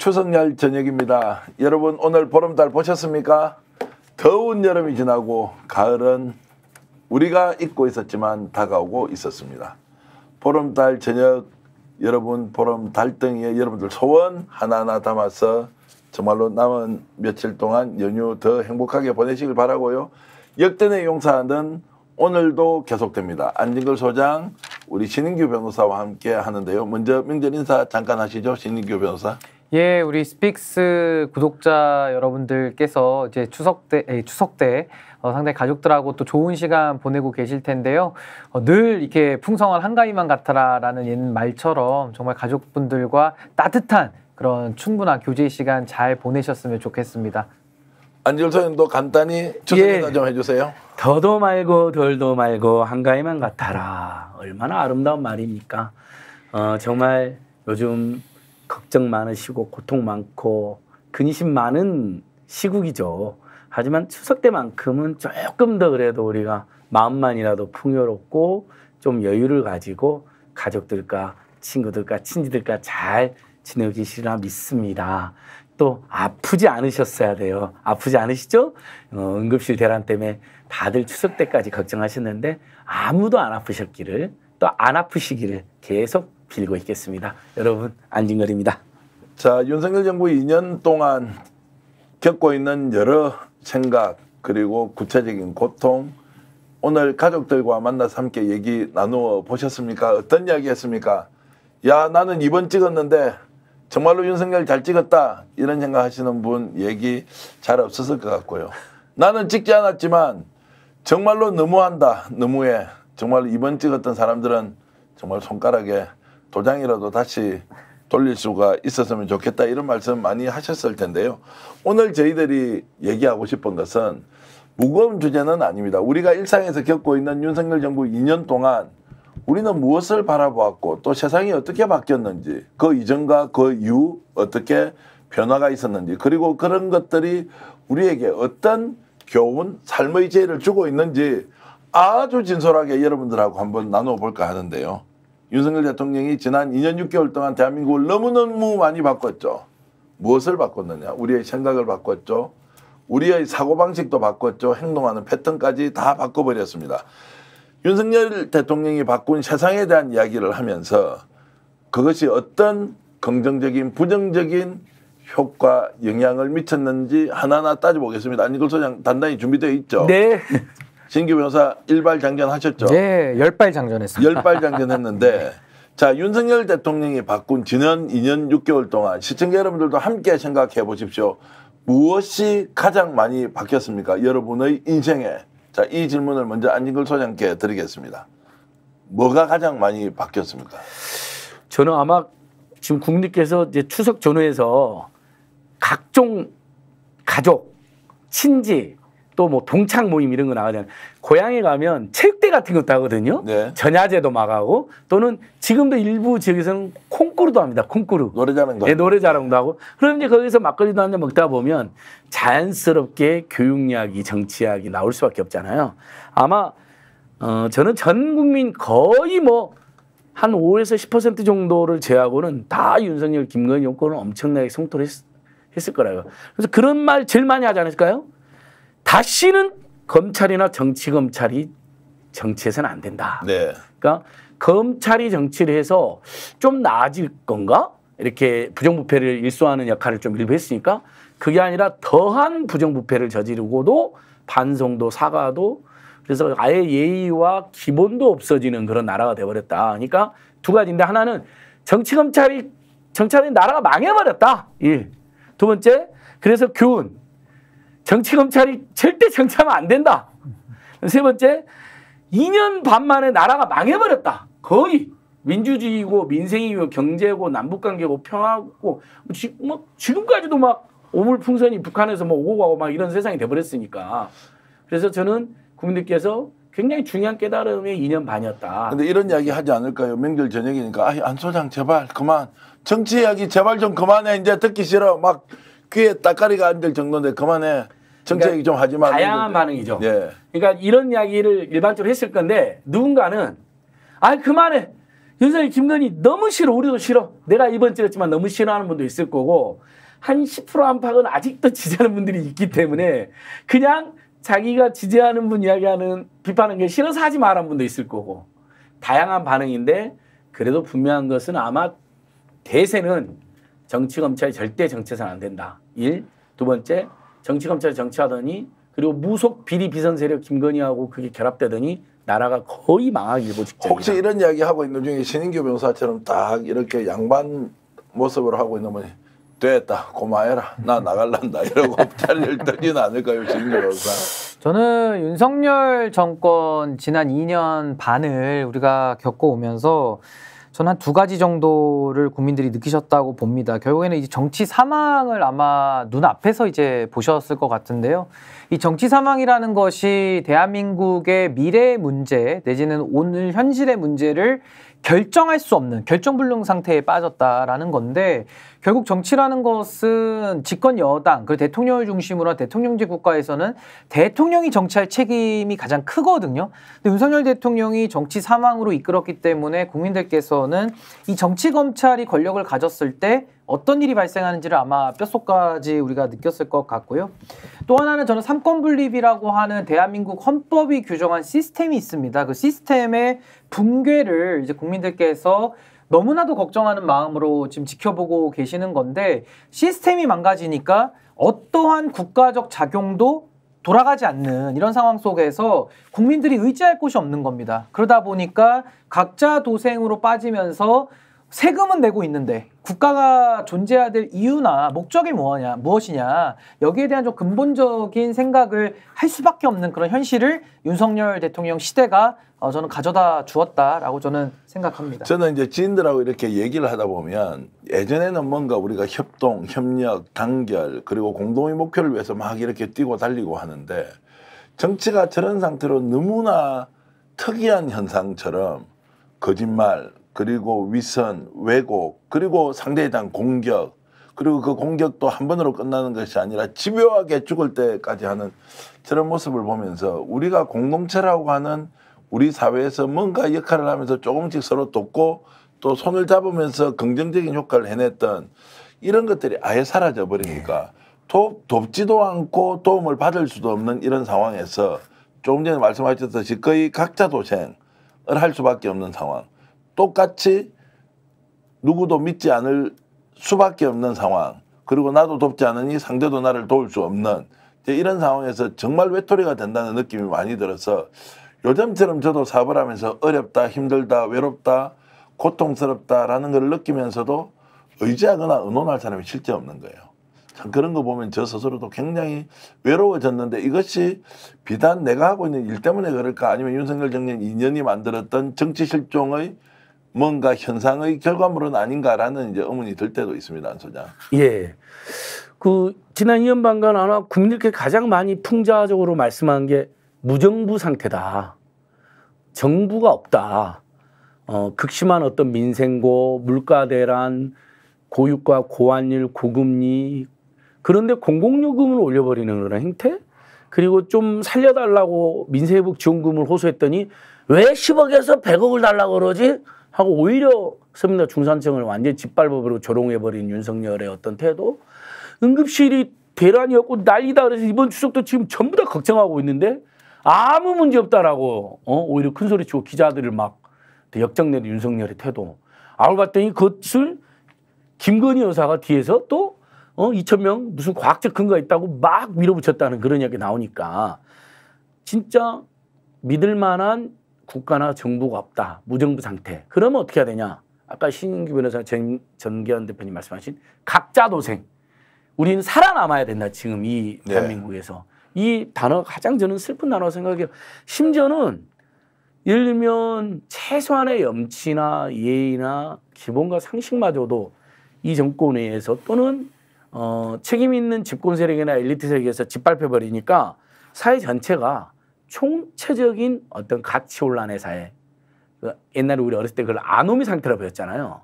추석날 저녁입니다. 여러분 오늘 보름달 보셨습니까? 더운 여름이 지나고 가을은 우리가 잊고 있었지만 다가오고 있었습니다. 보름달 저녁 여러분 보름달등에 여러분들 소원 하나하나 담아서 정말로 남은 며칠 동안 연휴 더 행복하게 보내시길 바라고요. 역대내 용사는 오늘도 계속됩니다. 안진걸 소장, 우리 신인규 변호사와 함께 하는데요. 먼저 명절 인사 잠깐 하시죠. 신인규 변호사. 예, 우리 스픽스 구독자 여러분들께서 이제 추석 때, 에이, 예, 추석 때 어, 상당히 가족들하고 또 좋은 시간 보내고 계실 텐데요. 어, 늘 이렇게 풍성한 한가위만 같아라라는 말처럼 정말 가족분들과 따뜻한 그런 충분한 교제 시간 잘 보내셨으면 좋겠습니다. 안지열 님도 간단히 추석 인사 예. 좀 해주세요. 더도 말고 덜도 말고 한가위만 같아라. 얼마나 아름다운 말입니까? 어, 정말 요즘 걱정 많으시고 고통 많고 근심 많은 시국이죠. 하지만 추석 때만큼은 조금 더 그래도 우리가 마음만이라도 풍요롭고 좀 여유를 가지고 가족들과 친구들과 친지들과 잘 지내시라 믿습니다. 또 아프지 않으셨어야 돼요. 아프지 않으시죠? 어, 응급실 대란 때문에 다들 추석 때까지 걱정하셨는데 아무도 안 아프셨기를 또 안 아프시기를 계속 빌고 있겠습니다. 여러분 안진걸입니다. 자 윤석열 정부 2년 동안 겪고 있는 여러 생각 그리고 구체적인 고통 오늘 가족들과 만나서 함께 얘기 나누어 보셨습니까? 어떤 이야기 했습니까? 야 나는 이번 찍었는데 정말로 윤석열 잘 찍었다 이런 생각 하시는 분 얘기 잘 없었을 것 같고요. 나는 찍지 않았지만 정말로 너무한다 너무해 정말 이번 찍었던 사람들은 정말 손가락에 도장이라도 다시 돌릴 수가 있었으면 좋겠다 이런 말씀 많이 하셨을 텐데요. 오늘 저희들이 얘기하고 싶은 것은 무거운 주제는 아닙니다. 우리가 일상에서 겪고 있는 윤석열 정부 2년 동안 우리는 무엇을 바라보았고 또 세상이 어떻게 바뀌었는지 그 이전과 그 이후 어떻게 변화가 있었는지 그리고 그런 것들이 우리에게 어떤 교훈, 삶의 지혜를 주고 있는지 아주 진솔하게 여러분들하고 한번 나눠볼까 하는데요. 윤석열 대통령이 지난 2년 6개월 동안 대한민국을 너무너무 많이 바꿨죠. 무엇을 바꿨느냐? 우리의 생각을 바꿨죠. 우리의 사고방식도 바꿨죠. 행동하는 패턴까지 다 바꿔버렸습니다. 윤석열 대통령이 바꾼 세상에 대한 이야기를 하면서 그것이 어떤 긍정적인 부정적인 효과 영향을 미쳤는지 하나하나 따져보겠습니다. 안익걸 소장 단단히 준비되어 있죠. 네. 신규 변호사 일발 장전 하셨죠? 네, 열발 장전했습니다. 열발 장전했는데 네. 자 윤석열 대통령이 바꾼 지난 2년 6개월 동안 시청자 여러분들도 함께 생각해 보십시오. 무엇이 가장 많이 바뀌었습니까? 여러분의 인생에 자이 질문을 먼저 안진걸 소장께 드리겠습니다. 뭐가 가장 많이 바뀌었습니까? 저는 아마 지금 국민께서 이제 추석 전후에서 각종 가족, 친지, 또뭐 동창 모임 이런 거 나가잖아요. 고향에 가면 체육대 같은 것도 하거든요. 네. 전야제도 막 하고 또는 지금도 일부 지역에서는 콩꾸르도 합니다. 콩꾸르. 노래자랑도. 네, 노래자랑도 하고. 그럼 이제 거기서 막걸리도 한 잔 먹다 보면 자연스럽게 교육 이야기, 정치 이야기 나올 수밖에 없잖아요. 아마 어, 저는 전 국민 거의 뭐 한 5에서 10% 정도를 제하고는 다 윤석열, 김건희 정권은 엄청나게 성토를 했, 했을 거라고요. 그래서 그런 말 제일 많이 하지 않을까요? 다시는 검찰이나 정치 검찰이 정치해서는 안 된다. 네. 그러니까 검찰이 정치를 해서 좀 나아질 건가? 이렇게 부정부패를 일소하는 역할을 좀 일부 했으니까 그게 아니라 더한 부정부패를 저지르고도 반성도 사과도 그래서 아예 예의와 기본도 없어지는 그런 나라가 돼버렸다. 그러니까 두 가지인데 하나는 정치 검찰이 정찰인 나라가 망해버렸다. 일. 예. 두 번째, 그래서 교훈. 정치 검찰이 절대 정치하면 안 된다. 세 번째, 2년 반 만에 나라가 망해버렸다. 거의 민주주의고 민생이고 경제고 남북관계고 평화고 뭐 지, 뭐 지금까지도 막 오물풍선이 북한에서 뭐 오고 가고 막 이런 세상이 돼버렸으니까 그래서 저는 국민들께서 굉장히 중요한 깨달음의 2년 반이었다. 근데 이런 이야기 하지 않을까요? 명절 저녁이니까 아안 소장 제발 그만 정치 이야기 제발 좀 그만해 이제 듣기 싫어 막 귀에 따가리가안 될 정도인데 그만해. 정책이 그좀 하지만 다양한 반응이죠. 예. 그러니까 이런 이야기를 일반적으로 했을 건데 누군가는 아 그만해 윤석열 김건희 너무 싫어 우리도 싫어 내가 이번 찔렀지만 너무 싫어하는 분도 있을 거고 한 10% 안팎은 아직도 지지하는 분들이 있기 때문에 그냥 자기가 지지하는 분 이야기하는 비판하는 게 싫어서 하지 마라 분도 있을 거고 다양한 반응인데 그래도 분명한 것은 아마 대세는 정치 검찰이 절대 정체선 안 된다. 일, 두 번째 정치검찰 정치하더니 그리고 무속 비리 비선 세력 김건희하고 그게 결합되더니 나라가 거의 망하기 일보 직전. 혹시 이런 이야기 하고 있는 중에 신인규 변호사처럼 딱 이렇게 양반 모습으로 하고 있는 분이 됐다 고마해라 나 나갈란다 이러고 자리를 뜨지는 않을까요 신인규 변호사? 저는 윤석열 정권 지난 2년 반을 우리가 겪어오면서 저는 한두 가지 정도를 국민들이 느끼셨다고 봅니다. 결국에는 이제 정치 사망을 아마 눈앞에서 이제 보셨을 것 같은데요. 이 정치 사망이라는 것이 대한민국의 미래의 문제 내지는 오늘 현실의 문제를 결정할 수 없는 결정불능 상태에 빠졌다라는 건데 결국 정치라는 것은 집권 여당 그리고 대통령을 중심으로 한 대통령제 국가에서는 대통령이 정치할 책임이 가장 크거든요. 근데 윤석열 대통령이 정치 사망으로 이끌었기 때문에 국민들께서는 이 정치 검찰이 권력을 가졌을 때 어떤 일이 발생하는지를 아마 뼛속까지 우리가 느꼈을 것 같고요. 또 하나는 저는 삼권분립이라고 하는 대한민국 헌법이 규정한 시스템이 있습니다. 그 시스템의 붕괴를 이제 국민들께서 너무나도 걱정하는 마음으로 지금 지켜보고 계시는 건데 시스템이 망가지니까 어떠한 국가적 작용도 돌아가지 않는 이런 상황 속에서 국민들이 의지할 곳이 없는 겁니다. 그러다 보니까 각자 도생으로 빠지면서 세금은 내고 있는데 국가가 존재해야 될 이유나 목적이 뭐냐, 무엇이냐 여기에 대한 좀 근본적인 생각을 할 수밖에 없는 그런 현실을 윤석열 대통령 시대가 어, 저는 가져다 주었다라고 저는 생각합니다. 저는 이제 지인들하고 이렇게 얘기를 하다 보면 예전에는 뭔가 우리가 협동, 협력, 단결 그리고 공동의 목표를 위해서 막 이렇게 뛰고 달리고 하는데 정치가 저런 상태로 너무나 특이한 현상처럼 거짓말, 그리고 위선, 왜곡, 그리고 상대에 대한 공격, 그리고 그 공격도 한 번으로 끝나는 것이 아니라 집요하게 죽을 때까지 하는 저런 모습을 보면서 우리가 공동체라고 하는 우리 사회에서 뭔가 역할을 하면서 조금씩 서로 돕고 또 손을 잡으면서 긍정적인 효과를 해냈던 이런 것들이 아예 사라져 버리니까 네. 돕, 돕지도 않고 도움을 받을 수도 없는 이런 상황에서 조금 전에 말씀하셨듯이 거의 각자 도생을 할 수밖에 없는 상황. 똑같이 누구도 믿지 않을 수밖에 없는 상황 그리고 나도 돕지 않으니 상대도 나를 도울 수 없는 이런 제이 상황에서 정말 외톨이가 된다는 느낌이 많이 들어서 요즘처럼 저도 사업을 하면서 어렵다 힘들다 외롭다 고통스럽다라는 걸 느끼면서도 의지하거나 의논할 사람이 실제 없는 거예요. 참 그런 거 보면 저 스스로도 굉장히 외로워졌는데 이것이 비단 내가 하고 있는 일 때문에 그럴까 아니면 윤석열 정년 2년이 만들었던 정치 실종의 뭔가 현상의 결과물은 아닌가라는 이제 의문이 들 때도 있습니다, 안 소장. 예. 그 지난 2년 반간 아마 국민들께 가장 많이 풍자적으로 말씀한 게 무정부 상태다. 정부가 없다. 어, 극심한 어떤 민생고, 물가 대란, 고유가, 고환율, 고금리. 그런데 공공요금을 올려버리는 그런 행태? 그리고 좀 살려달라고 민생회복 지원금을 호소했더니 왜 10억에서 100억을 달라고 그러지? 하고 오히려 서민과 중산층을 완전히 짓밟아버리고 조롱해버린 윤석열의 어떤 태도 응급실이 대란이었고 난리다 그래서 이번 추석도 지금 전부 다 걱정하고 있는데 아무 문제 없다라고 어? 오히려 큰 소리 치고 기자들을 막 역정내는 윤석열의 태도 알고 봤더니 그것을 김건희 여사가 뒤에서 또 어? 2천 명 무슨 과학적 근거 있다고 막 밀어붙였다는 그런 이야기 나오니까 진짜 믿을 만한 국가나 정부가 없다. 무정부 상태. 그러면 어떻게 해야 되냐? 아까 신규 변호사 전, 기현 대표님 말씀하신 각자 도생. 우리는 살아남아야 된다. 지금 이 네. 대한민국에서. 이 단어 가장 저는 슬픈 단어 생각해요. 심지어는 예를 들면 최소한의 염치나 예의나 기본과 상식마저도 이 정권에서 또는 어, 책임 있는 집권 세력이나 엘리트 세력에서 짓밟혀 버리니까 사회 전체가 총체적인 어떤 가치 혼란의사회 그 옛날에 우리 어렸을 때 그걸 아노미 상태라고 배웠잖아요.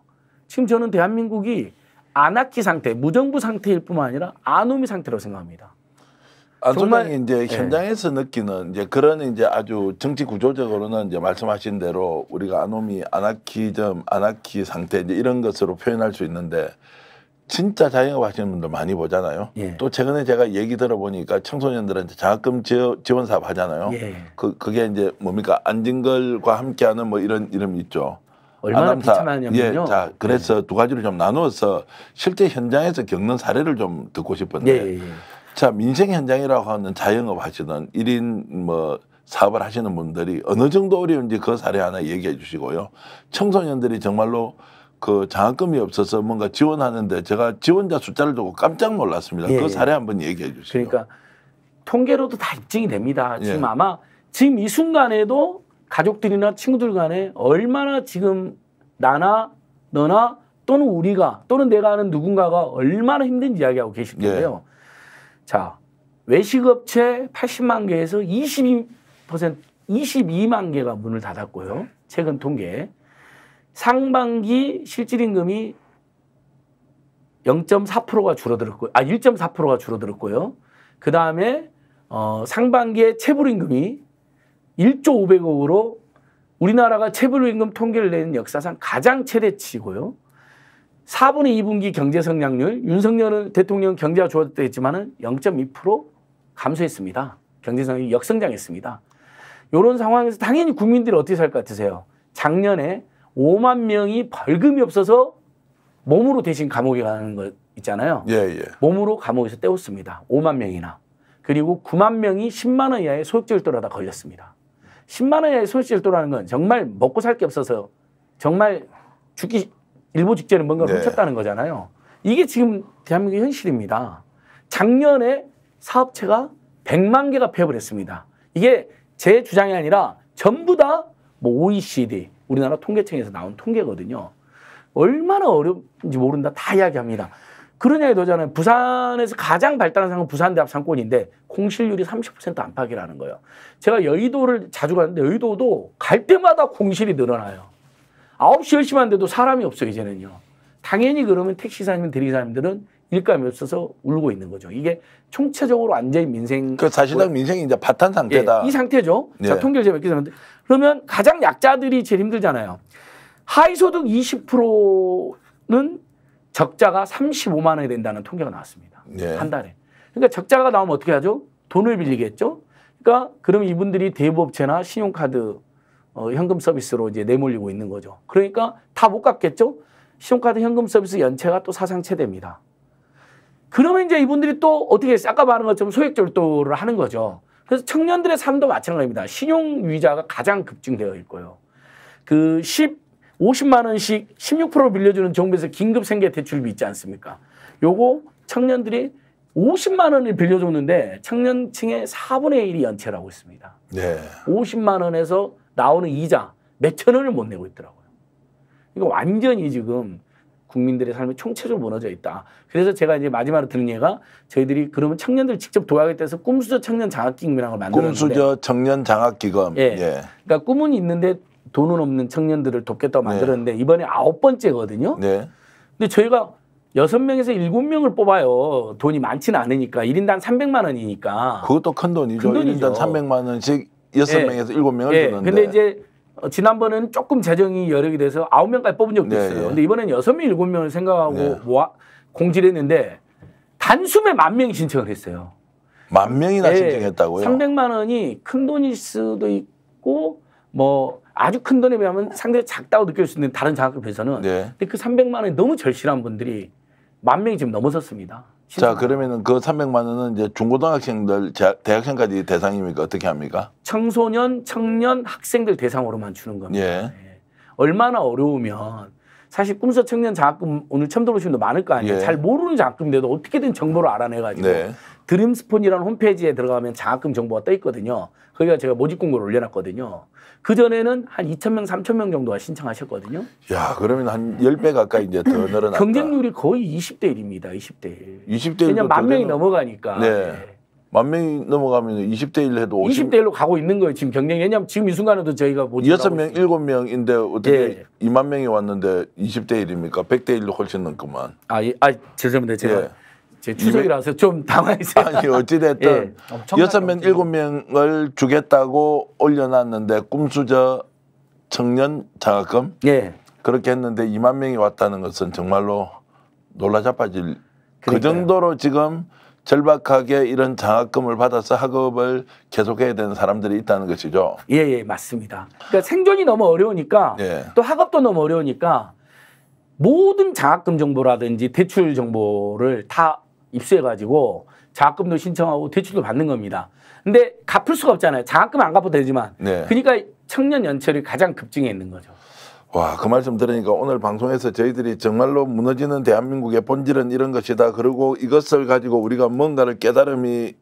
지금 저는 대한민국이 아나키 상태, 무정부 상태일 뿐만 아니라 아노미 상태로 생각합니다. 아, 정말 이제 예. 현장에서 예. 느끼는 이제 그런 이제 아주 정치 구조적으로는 이제 말씀하신 대로 우리가 아노미, 아나키즘, 아나키 상태 이제 이런 것으로 표현할 수 있는데 진짜 자영업 하시는 분들 많이 보잖아요. 예. 또 최근에 제가 얘기 들어보니까 청소년들한테 장학금 지원 사업 하잖아요. 예. 그 그게 이제 뭡니까 안진걸과 함께하는 뭐 이런 이름 이 있죠. 얼마나 아담사. 비참하냐면요. 예, 자 그래서 예. 두 가지를 좀 나누어서 실제 현장에서 겪는 사례를 좀 듣고 싶은데. 예, 예, 예. 자 민생 현장이라고 하는 자영업 하시는 일인뭐 사업을 하시는 분들이 어느 정도 어려운지 그 사례 하나 얘기해 주시고요. 청소년들이 정말로 그 장학금이 없어서 뭔가 지원하는데 제가 지원자 숫자를 두고 깜짝 놀랐습니다. 그 예, 그 사례 한번 얘기해 주세요. 그러니까 통계로도 다 입증이 됩니다. 예. 지금 예. 아마 지금 이 순간에도 가족들이나 친구들 간에 얼마나 지금 나나 너나 또는 우리가 또는 내가 아는 누군가가 얼마나 힘든 이야기하고 계실 텐데요. 예. 자, 외식업체 80만 개에서 22% 22만 개가 문을 닫았고요. 최근 통계. 상반기 실질임금이 0.4%가 줄어들었고, 아, 1.4%가 줄어들었고요. 그 다음에, 어, 상반기에 체불임금이 1조 500억으로 우리나라가 체불임금 통계를 내는 역사상 가장 최대치고요. 4분의 2분기 경제 성장률, 윤석열 대통령 경제가 좋아졌지만은 0.2% 감소했습니다. 경제 성장이 역성장했습니다. 이런 상황에서 당연히 국민들이 어떻게 살 것 같으세요? 작년에 5만 명이 벌금이 없어서 몸으로 대신 감옥에 가는 거 있잖아요. 예, 예. 몸으로 감옥에서 때웠습니다. 5만 명이나. 그리고 9만 명이 10만 원 이하의 소액질도라다 걸렸습니다. 10만 원 이하의 소액질도라는 건 정말 먹고 살 게 없어서 정말 죽기 일보 직전에 뭔가를 네. 훔쳤다는 거잖아요. 이게 지금 대한민국의 현실입니다. 작년에 사업체가 100만 개가 폐업을 했습니다. 이게 제 주장이 아니라 전부 다 뭐 OECD, 우리나라 통계청에서 나온 통계거든요. 얼마나 어려운지 모른다 다 이야기합니다. 그러냐 이거잖아요. 부산에서 가장 발달한 상은 부산대학 상권인데 공실률이 30% 안팎이라는 거예요. 제가 여의도를 자주 가는데 여의도도 갈 때마다 공실이 늘어나요. 9시, 10시만 돼도 사람이 없어요, 이제는요. 당연히 그러면 택시사님, 대리사님들은 일감이 없어서 울고 있는 거죠. 이게 총체적으로 완전히 민생. 그 사실상 뭐 민생이 이제 파탄 상태다. 예, 이 상태죠. 예. 자, 통계를 제가 몇개 잡는데 그러면 가장 약자들이 제일 힘들잖아요. 하위소득 20%는 적자가 35만 원이 된다는 통계가 나왔습니다. 네. 한 달에. 그러니까 적자가 나오면 어떻게 하죠? 돈을 빌리겠죠? 그러니까 그럼 이분들이 대부업체나 신용카드 어, 현금 서비스로 이제 내몰리고 있는 거죠. 그러니까 다 못 갚겠죠? 신용카드 현금 서비스 연체가 또 사상 최대입니다. 그러면 이제 이분들이 또 어떻게 아까 말한 것처럼 소액 절도를 하는 거죠. 그래서 청년들의 삶도 마찬가지입니다. 신용 위자가 가장 급증되어 있고요. 그 10, 50만 원씩 16% 빌려주는 정부에서 긴급 생계 대출비 있지 않습니까? 요거 청년들이 50만 원을 빌려줬는데 청년층의 4분의 1이 연체라고 있습니다. 네. 50만 원에서 나오는 이자 몇천 원을 못 내고 있더라고요. 이거 그러니까 완전히 지금 국민들의 삶이 총체적으로 무너져 있다. 그래서 제가 이제 마지막으로 드는 얘가 저희들이 그러면 청년들 직접 도와야겠다해서 꿈수저 청년 장학기금이라는 걸 만들었는데 꿈수저 청년 장학기금. 예. 예. 그러니까 꿈은 있는데 돈은 없는 청년들을 돕겠다고 네. 만들었는데 네. 이번에 아홉 번째거든요. 네. 근데 저희가 여섯 명에서 일곱 명을 뽑아요. 돈이 많지는 않으니까 일인당삼백만 원이니까. 그것도 큰 돈이죠. 큰 돈이죠. 1인당 3 0만 원씩 여섯 예. 명에서 일곱 명을 예. 주는데. 근데 이제 어, 지난번에는 조금 재정이 여력이 돼서 아홉 명까지 뽑은 적도 네, 있어요. 예. 근데 이번엔 여섯 명, 일곱 명을 생각하고 네. 모아 공지 했는데 단숨에 만명 신청을 했어요. 만 명이나 네, 신청했다고요? 300만 원이 큰 돈일 수도 있고 뭐 아주 큰 돈에 비하면 상당히 작다고 느낄 수 있는 다른 장학금에서는 네. 근데 그 300만 원이 너무 절실한 분들이 만 명이 지금 넘어섰습니다. 자 그러면은 그 300만 원은 이제 중고등학생들 대학생까지 대상입니까 어떻게 합니까? 청소년 청년 학생들 대상으로만 주는 겁니다. 예. 예. 얼마나 어려우면 사실 꿈서 청년 장학금 오늘 처음 들어오신 분도 많을 거 아니에요. 예. 잘 모르는 장학금인데도 어떻게든 정보를 알아내가지고 네. 드림스폰이라는 홈페이지에 들어가면 장학금 정보가 떠 있거든요. 거기가 제가 모집 공고를 올려놨거든요. 그 전에는 한 2천 명, 3천 명 정도가 신청하셨거든요. 야, 그러면 한 10배 가까이 이제 더 늘어났다. 경쟁률이 거의 20대 1입니다. 20대 1. 20대 1. 왜냐만 명이 넘어가니까. 네. 네. 만 명이 넘어가면 20대 1 해도 50... 20대 1로 가고 있는 거예요. 지금 경쟁. 왜냐면 지금 이 순간에도 저희가 못 6명, 7명인데 어떻게 예. 2만 예. 명이 왔는데 20대 1입니까? 100대 1로 훨씬 넘구만. 아, 예. 아 죄송합니다. 제가 예. 제 추석이라서 이백... 좀 당황했어요. 아니 어찌됐든 예. 여섯 명 일곱 명을 주겠다고 올려놨는데 꿈수저 청년 장학금 예. 그렇게 했는데 2만 명이 왔다는 것은 정말로 놀라자빠질 그 정도로 지금 절박하게 이런 장학금을 받아서 학업을 계속해야 되는 사람들이 있다는 것이죠. 예, 예, 맞습니다. 그러니까 생존이 너무 어려우니까 예. 또 학업도 너무 어려우니까 모든 장학금 정보라든지 대출 정보를 다 입수해가지고 장학금도 신청하고 대출도 받는 겁니다. 근데 갚을 수가 없잖아요. 장학금 안 갚아도 되지만. 네. 그러니까 청년 연체율이 가장 급증해 있는 거죠. 와, 그 말씀 들으니까 오늘 방송에서 저희들이 정말로 무너지는 대한민국의 본질은 이런 것이다. 그리고 이것을 가지고 우리가 뭔가를 깨달음이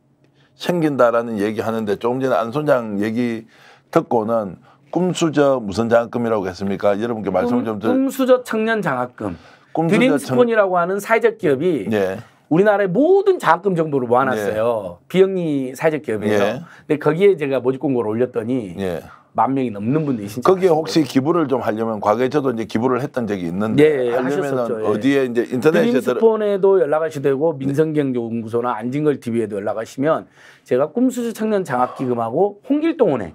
생긴다라는 얘기하는데 조금 전에 안 소장 얘기 듣고는 꿈수저 무슨 장학금이라고 했습니까? 여러분께 말씀좀 드릴 꿈수저 청년 장학금. 꿈수저 드림스폰이라고 청... 하는 사회적 기업이 예. 우리나라의 모든 장학금 정보를 모아놨어요. 예. 비영리 사회적 기업에서. 예. 근데 거기에 제가 모집 공고를 올렸더니 예. 만 명이 넘는 분들이 신청. 거기에 혹시 기부를 좀 하려면 과거에 저도 이제 기부를 했던 적이 있는데 예, 예 하려면은 예. 어디에 이제 인터넷에 드림폰에도 연락하시 되고 민성경제연구소나 안진걸 TV에도 연락하시면 제가 꿈수주 청년 장학기금하고 홍길동 은행.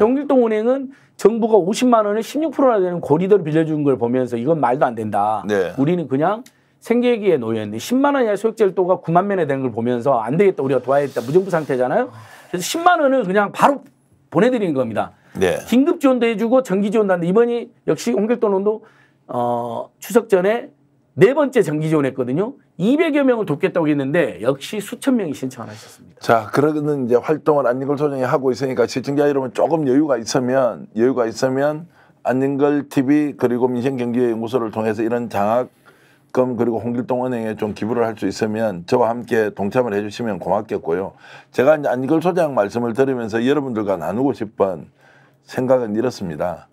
홍길동 은행은 정부가 50만 원에 16%나 되는 고리들 빌려주걸 보면서 이건 말도 안 된다. 우리는 그냥 생계기에 놓여있는 10만 원 이하의 소액제일도가 9만 면에 되는 걸 보면서 안 되겠다 우리가 도와야겠다 무정부 상태잖아요. 그래서 10만 원을 그냥 바로 보내드리는 겁니다. 네. 긴급 지원도 해주고 정기 지원도 하는데 이번이 역시 홍길동 논도 어, 추석 전에 네 번째 정기 지원했거든요. 200여 명을 돕겠다고 했는데 역시 수천 명이 신청을 하셨습니다. 자, 그러는 이제 활동을 안진걸 소장이 하고 있으니까 시청자 여러분 조금 여유가 있으면 여유가 있으면 안진걸 TV 그리고 민생경제연구소를 통해서 이런 장학 그럼 그리고 홍길동 은행에 좀 기부를 할 수 있으면 저와 함께 동참을 해주시면 고맙겠고요. 제가 이제 안익걸 소장 말씀을 들으면서 여러분들과 나누고 싶은 생각은 이렇습니다.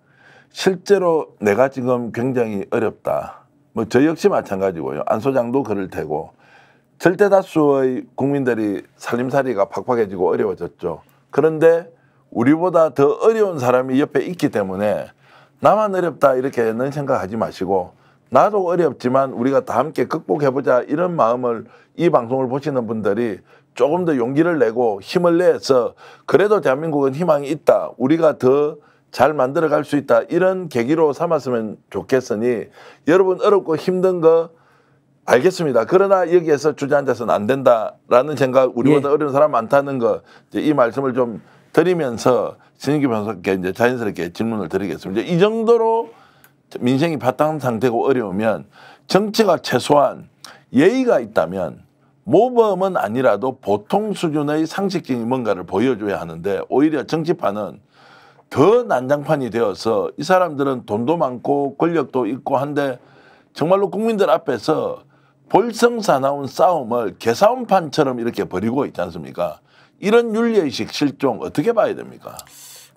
실제로 내가 지금 굉장히 어렵다. 뭐 저 역시 마찬가지고요. 안 소장도 그럴 테고 절대 다수의 국민들이 살림살이가 팍팍해지고 어려워졌죠. 그런데 우리보다 더 어려운 사람이 옆에 있기 때문에 나만 어렵다 이렇게는 생각하지 마시고 나도 어렵지만 우리가 다 함께 극복해보자 이런 마음을 이 방송을 보시는 분들이 조금 더 용기를 내고 힘을 내서 그래도 대한민국은 희망이 있다. 우리가 더 잘 만들어 갈 수 있다. 이런 계기로 삼았으면 좋겠으니 여러분 어렵고 힘든 거 알겠습니다. 그러나 여기에서 주저앉아서는 안 된다라는 생각 우리보다 예. 어려운 사람 많다는 거 이 말씀을 좀 드리면서 신인기 변호사께 이제 자연스럽게 질문을 드리겠습니다. 이 정도로 민생이 바탕 상태고 어려우면 정치가 최소한 예의가 있다면 모범은 아니라도 보통 수준의 상식적인 뭔가를 보여줘야 하는데 오히려 정치판은 더 난장판이 되어서 이 사람들은 돈도 많고 권력도 있고 한데 정말로 국민들 앞에서 볼성사나운 싸움을 개싸움판처럼 이렇게 벌이고 있지 않습니까? 이런 윤리의식 실종 어떻게 봐야 됩니까?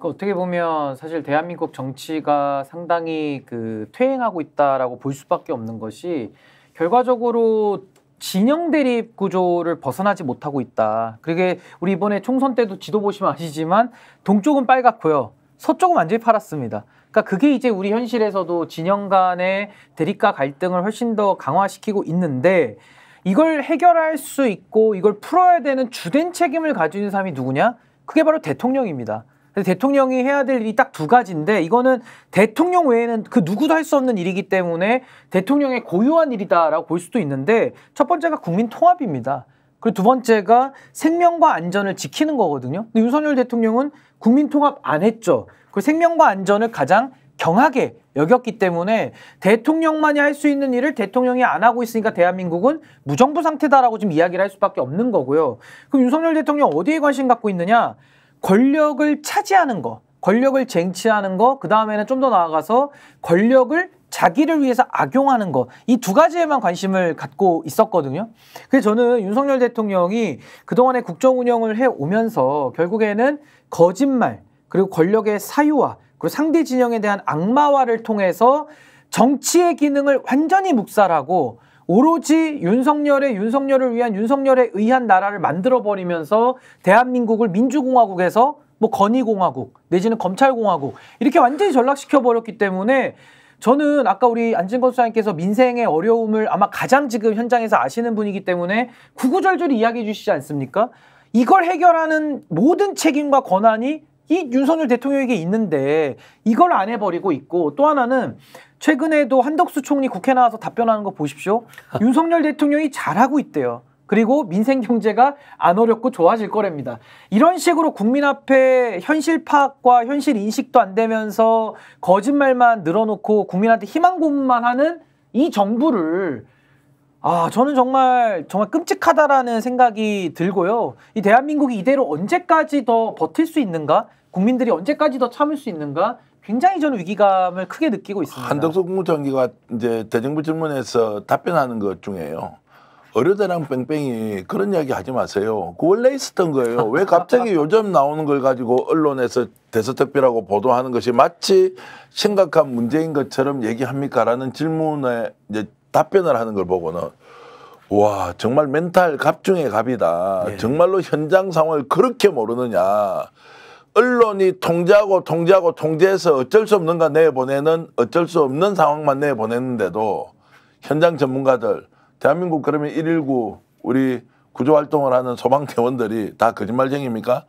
그 어떻게 보면 사실 대한민국 정치가 상당히 그 퇴행하고 있다라고 볼 수밖에 없는 것이 결과적으로 진영 대립 구조를 벗어나지 못하고 있다. 그게 우리 이번에 총선 때도 지도 보시면 아시지만 동쪽은 빨갛고요. 서쪽은 완전히 파랗습니다. 그러니까 그게 이제 우리 현실에서도 진영 간의 대립과 갈등을 훨씬 더 강화시키고 있는데 이걸 해결할 수 있고 이걸 풀어야 되는 주된 책임을 가지 사람이 누구냐? 그게 바로 대통령입니다. 대통령이 해야 될 일이 딱 두 가지인데 이거는 대통령 외에는 그 누구도 할 수 없는 일이기 때문에 대통령의 고유한 일이다라고 볼 수도 있는데 첫 번째가 국민 통합입니다. 그리고 두 번째가 생명과 안전을 지키는 거거든요. 근데 윤석열 대통령은 국민 통합 안 했죠. 그 생명과 안전을 가장 경하게 여겼기 때문에 대통령만이 할 수 있는 일을 대통령이 안 하고 있으니까 대한민국은 무정부 상태다라고 지금 이야기를 할 수밖에 없는 거고요. 그럼 윤석열 대통령 어디에 관심 갖고 있느냐? 권력을 차지하는 거, 권력을 쟁취하는 거, 그 다음에는 좀 더 나아가서 권력을 자기를 위해서 악용하는 거, 이 두 가지에만 관심을 갖고 있었거든요. 그래서 저는 윤석열 대통령이 그동안의 국정 운영을 해오면서 결국에는 거짓말, 그리고 권력의 사유화, 그리고 상대 진영에 대한 악마화를 통해서 정치의 기능을 완전히 묵살하고 오로지 윤석열의 윤석열을 위한 윤석열에 의한 나라를 만들어버리면서 대한민국을 민주공화국에서 뭐 건의공화국 내지는 검찰공화국 이렇게 완전히 전락시켜버렸기 때문에 저는 아까 우리 안진건 수장님께서 민생의 어려움을 아마 가장 지금 현장에서 아시는 분이기 때문에 구구절절히 이야기해 주시지 않습니까? 이걸 해결하는 모든 책임과 권한이 이 윤석열 대통령에게 있는데 이걸 안 해버리고 있고 또 하나는 최근에도 한덕수 총리 국회 나와서 답변하는 거 보십시오. 윤석열 대통령이 잘하고 있대요. 그리고 민생 경제가 안 어렵고 좋아질 거랍니다. 이런 식으로 국민 앞에 현실 파악과 현실 인식도 안 되면서 거짓말만 늘어놓고 국민한테 희망 고문만 하는 이 정부를 아, 저는 정말 정말 끔찍하다라는 생각이 들고요. 이 대한민국이 이대로 언제까지 더 버틸 수 있는가? 국민들이 언제까지 더 참을 수 있는가? 굉장히 저는 위기감을 크게 느끼고 있습니다. 한덕수 국무총리가 이제 대정부 질문에서 답변하는 것 중에요. 어려다랑 뺑뺑이 그런 이야기 하지 마세요. 그 원래 있었던 거예요. 왜 갑자기 요즘 나오는 걸 가지고 언론에서 대서특별하고 보도하는 것이 마치 심각한 문제인 것처럼 얘기합니까라는 질문에 이제 답변을 하는 걸 보고는 와 정말 멘탈 갑 중의 갑이다. 네. 정말로 현장 상황을 그렇게 모르느냐. 언론이 통제하고 통제하고 통제해서 어쩔 수 없는가 내보내는 어쩔 수 없는 상황만 내보냈는데도 현장 전문가들 대한민국 그러면 119 우리 구조활동을 하는 소방대원들이 다 거짓말쟁입니까?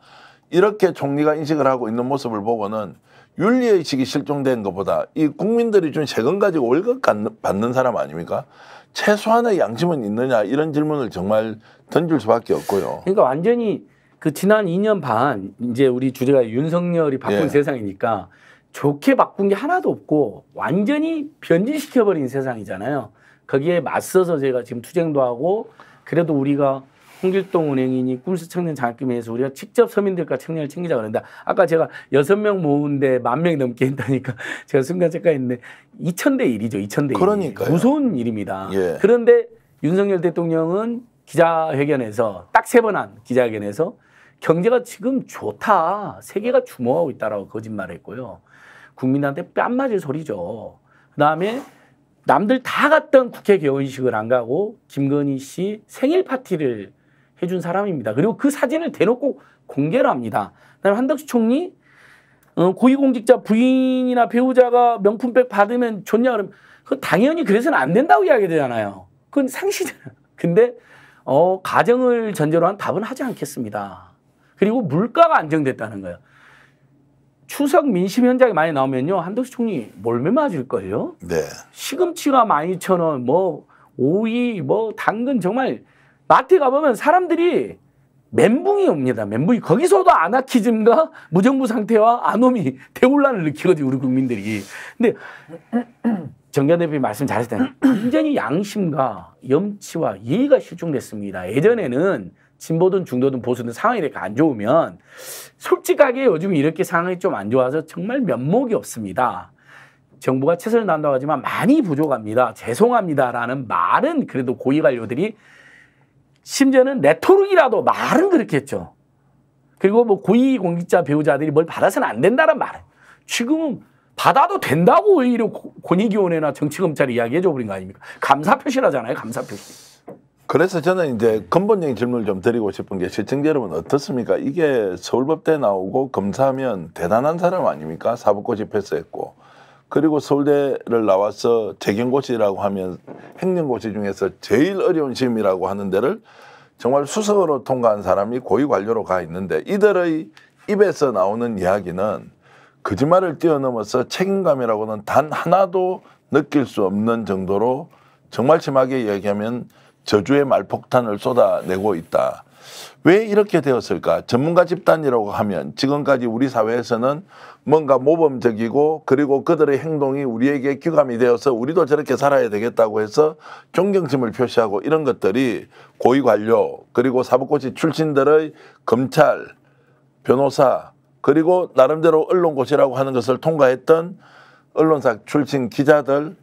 이렇게 총리가 인식을 하고 있는 모습을 보고는 윤리의식이 실종된 것보다 이 국민들이 좀 세금 가지고 월급 받는 사람 아닙니까? 최소한의 양심은 있느냐 이런 질문을 정말 던질 수밖에 없고요. 그러니까 완전히 그 지난 2년 반 이제 우리 주제가 윤석열이 바꾼 예. 세상이니까 좋게 바꾼 게 하나도 없고 완전히 변질시켜버린 세상이잖아요. 거기에 맞서서 제가 지금 투쟁도 하고 그래도 우리가 홍길동 은행이니 꿈스 청년 장학금에서 우리가 직접 서민들과 청년을 챙기자 그러는데 아까 제가 여섯 명모은데 만 명이 넘게 했다니까 제가 순간 잠깐했는데 2000대 1이죠. 2000대 1. 그러니까 무서운 일입니다. 예. 그런데 윤석열 대통령은 기자회견에서 딱 세 번 한 기자회견에서 경제가 지금 좋다. 세계가 주목하고 있다라고 거짓말했고요. 국민한테 뺨 맞을 소리죠. 그다음에 남들 다 갔던 국회 개원식을 안 가고 김건희 씨 생일 파티를 해준 사람입니다. 그리고 그 사진을 대놓고 공개를 합니다. 그다음에 한덕수 총리 어, 고위공직자 부인이나 배우자가 명품백 받으면 좋냐 그러면 당연히 그래서는 안 된다고 이야기 되잖아요. 그건 상식이잖아요. 근데 어, 가정을 전제로 한 답은 하지 않겠습니다. 그리고 물가가 안정됐다는 거예요. 추석 민심 현장에 많이 나오면요. 한덕수 총리 몰매 맞을걸요? 네. 시금치가 12,000원, 뭐, 오이, 뭐, 당근 정말 마트에 가보면 사람들이 멘붕이 옵니다. 멘붕이. 거기서도 아나키즘과 무정부 상태와 아노미, 대혼란을 느끼거든요. 우리 국민들이. 근데 정견 대표 말씀 잘했다. 굉장히 양심과 염치와 예의가 실종됐습니다. 예전에는 진보든 중도든 보수든 상황이 이렇게 안 좋으면 솔직하게 요즘 이렇게 상황이 좀 안 좋아서 정말 면목이 없습니다. 정부가 최선을 다한다고 하지만 많이 부족합니다. 죄송합니다라는 말은 그래도 고위 관료들이 심지어는 내토록이라도 말은 그렇게 했죠. 그리고 뭐 고위 공직자 배우자들이 뭘 받아서는 안 된다는 말은 지금은 받아도 된다고 오히려 권익위원회나 정치검찰이 이야기해줘 버린 거 아닙니까? 감사표시라잖아요, 감사표시. 그래서 저는 이제 근본적인 질문을 좀 드리고 싶은 게 시청자 여러분 어떻습니까? 이게 서울법대 나오고 검사하면 대단한 사람 아닙니까? 사법고시 패스했고 그리고 서울대를 나와서 재경고시라고 하면 행정고시 중에서 제일 어려운 시험이라고 하는 데를 정말 수석으로 통과한 사람이 고위관료로 가 있는데 이들의 입에서 나오는 이야기는 거짓말을 뛰어넘어서 책임감이라고는 단 하나도 느낄 수 없는 정도로 정말 심하게 이야기하면 저주의 말폭탄을 쏟아내고 있다. 왜 이렇게 되었을까? 전문가 집단이라고 하면 지금까지 우리 사회에서는 뭔가 모범적이고 그리고 그들의 행동이 우리에게 귀감이 되어서 우리도 저렇게 살아야 되겠다고 해서 존경심을 표시하고 이런 것들이 고위관료 그리고 사법고시 출신들의 검찰, 변호사 그리고 나름대로 언론고시라고 하는 것을 통과했던 언론사 출신 기자들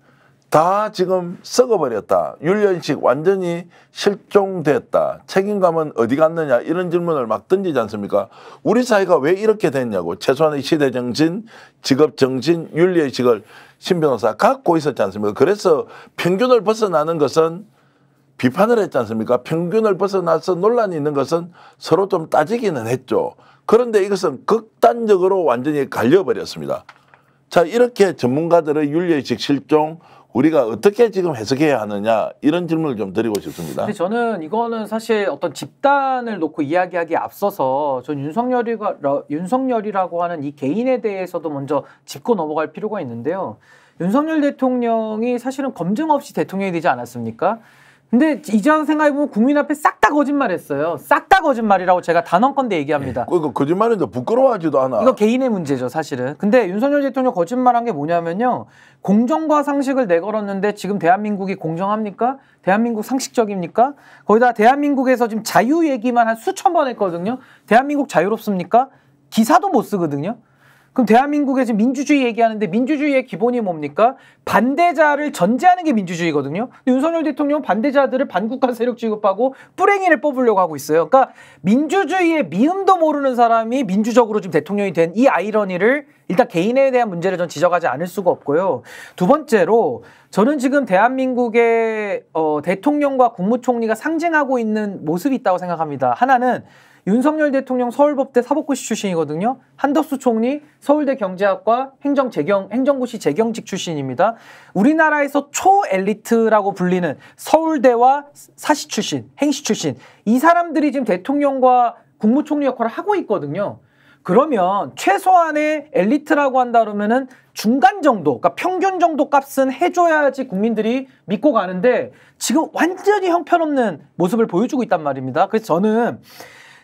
다 지금 썩어버렸다. 윤리의식 완전히 실종됐다. 책임감은 어디 갔느냐 이런 질문을 막 던지지 않습니까? 우리 사회가 왜 이렇게 됐냐고 최소한의 시대정신, 직업정신, 윤리의식을 신 변호사 갖고 있었지 않습니까? 그래서 평균을 벗어나는 것은 비판을 했지 않습니까? 평균을 벗어나서 논란이 있는 것은 서로 좀 따지기는 했죠. 그런데 이것은 극단적으로 완전히 갈려버렸습니다. 자 이렇게 전문가들의 윤리의식 실종 우리가 어떻게 지금 해석해야 하느냐 이런 질문을 좀 드리고 싶습니다. 근데 저는 이거는 사실 어떤 집단을 놓고 이야기하기 앞서서 전 윤석열이가 윤석열이라고 하는 이 개인에 대해서도 먼저 짚고 넘어갈 필요가 있는데요. 윤석열 대통령이 사실은 검증 없이 대통령이 되지 않았습니까? 근데 이전 생각해보면 국민 앞에 싹 다 거짓말했어요. 싹 다 거짓말이라고 제가 단언컨대 얘기합니다. 예, 그러니까 거짓말인데 부끄러워하지도 않아. 이거 개인의 문제죠 사실은. 근데 윤석열 대통령 거짓말한 게 뭐냐면요. 공정과 상식을 내걸었는데 지금 대한민국이 공정합니까? 대한민국 상식적입니까? 거기다 대한민국에서 지금 자유 얘기만 한 수천 번 했거든요. 대한민국 자유롭습니까? 기사도 못 쓰거든요. 그럼 대한민국에 지금 민주주의 얘기하는데 민주주의의 기본이 뭡니까? 반대자를 전제하는 게 민주주의거든요. 근데 윤석열 대통령은 반대자들을 반국가 세력 취급하고 뿌랭이를 뽑으려고 하고 있어요. 그러니까 민주주의의 미음도 모르는 사람이 민주적으로 지금 대통령이 된 이 아이러니를 일단 개인에 대한 문제를 전 지적하지 않을 수가 없고요. 두 번째로 저는 지금 대한민국의 어, 대통령과 국무총리가 상징하고 있는 모습이 있다고 생각합니다. 하나는 윤석열 대통령 서울법대 사법고시 출신이거든요. 한덕수 총리 서울대 경제학과 행정재경 행정고시 재경직 출신입니다. 우리나라에서 초엘리트라고 불리는 서울대와 사시 출신, 행시 출신 이 사람들이 지금 대통령과 국무총리 역할을 하고 있거든요. 그러면 최소한의 엘리트라고 한다 그러면은 중간 정도, 그러니까 평균 정도 값은 해줘야지 국민들이 믿고 가는데 지금 완전히 형편없는 모습을 보여주고 있단 말입니다. 그래서 저는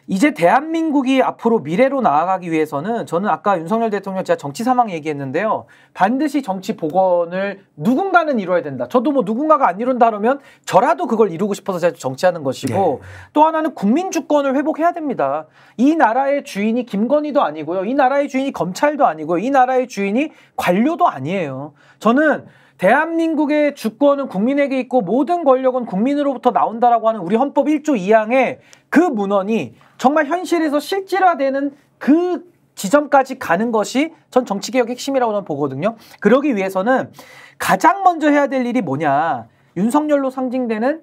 이제 대한민국이 앞으로 미래로 나아가기 위해서는 저는 아까 윤석열 대통령 제가 정치 사망 얘기했는데요. 반드시 정치 복원을 누군가는 이뤄야 된다. 저도 뭐 누군가가 안 이룬다 그러면 저라도 그걸 이루고 싶어서 제가 정치하는 것이고 네. 또 하나는 국민 주권을 회복해야 됩니다. 이 나라의 주인이 김건희도 아니고요. 이 나라의 주인이 검찰도 아니고요. 이 나라의 주인이 관료도 아니에요. 저는 대한민국의 주권은 국민에게 있고 모든 권력은 국민으로부터 나온다라고 하는 우리 헌법 1조 2항의 그 문헌이 정말 현실에서 실질화되는 그 지점까지 가는 것이 전 정치개혁의 핵심이라고 저는 보거든요. 그러기 위해서는 가장 먼저 해야 될 일이 뭐냐. 윤석열로 상징되는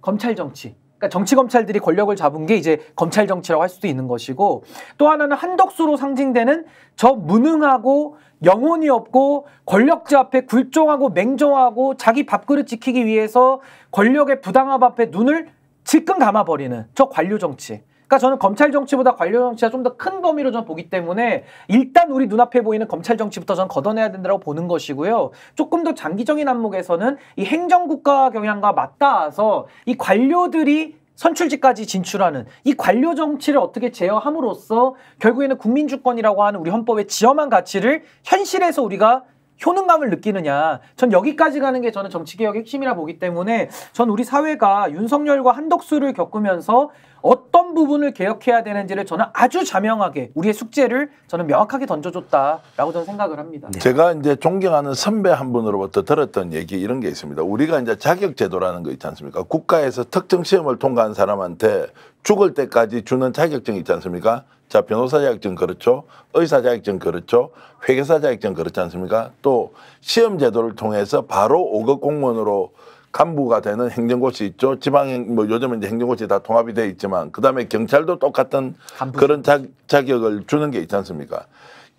검찰 정치, 그러니까 정치 검찰들이 권력을 잡은 게 이제 검찰 정치라고 할 수도 있는 것이고 또 하나는 한덕수로 상징되는 저 무능하고 영혼이 없고 권력자 앞에 굴종하고 맹종하고 자기 밥그릇 지키기 위해서 권력의 부당함 앞에 눈을 지끈 감아버리는 저 관료 정치. 그러니까 저는 검찰 정치보다 관료 정치가 좀 더 큰 범위로 좀 보기 때문에 일단 우리 눈앞에 보이는 검찰 정치부터 저는 걷어내야 된다고 보는 것이고요. 조금 더 장기적인 안목에서는 이 행정국가 경향과 맞닿아서 이 관료들이 선출직까지 진출하는 이 관료 정치를 어떻게 제어함으로써 결국에는 국민주권이라고 하는 우리 헌법의 지엄한 가치를 현실에서 우리가 효능감을 느끼느냐. 전 여기까지 가는 게 저는 정치개혁의 핵심이라 보기 때문에 전 우리 사회가 윤석열과 한덕수를 겪으면서 어떤 부분을 개혁해야 되는지를 저는 아주 자명하게 우리의 숙제를 저는 명확하게 던져줬다라고 저는 생각을 합니다. 네. 제가 이제 존경하는 선배 한 분으로부터 들었던 얘기 이런 게 있습니다. 우리가 이제 자격제도라는 거 있지 않습니까? 국가에서 특정 시험을 통과한 사람한테 죽을 때까지 주는 자격증 있지 않습니까? 자, 변호사 자격증 그렇죠. 의사 자격증 그렇죠. 회계사 자격증 그렇지 않습니까? 또 시험 제도를 통해서 바로 오급 공무원으로 간부가 되는 행정고시 있죠. 지방 뭐 요즘은 이제 행정고시 다 통합이 돼 있지만 그다음에 경찰도 똑같은 간부 그런 자, 자격을 주는 게 있지 않습니까?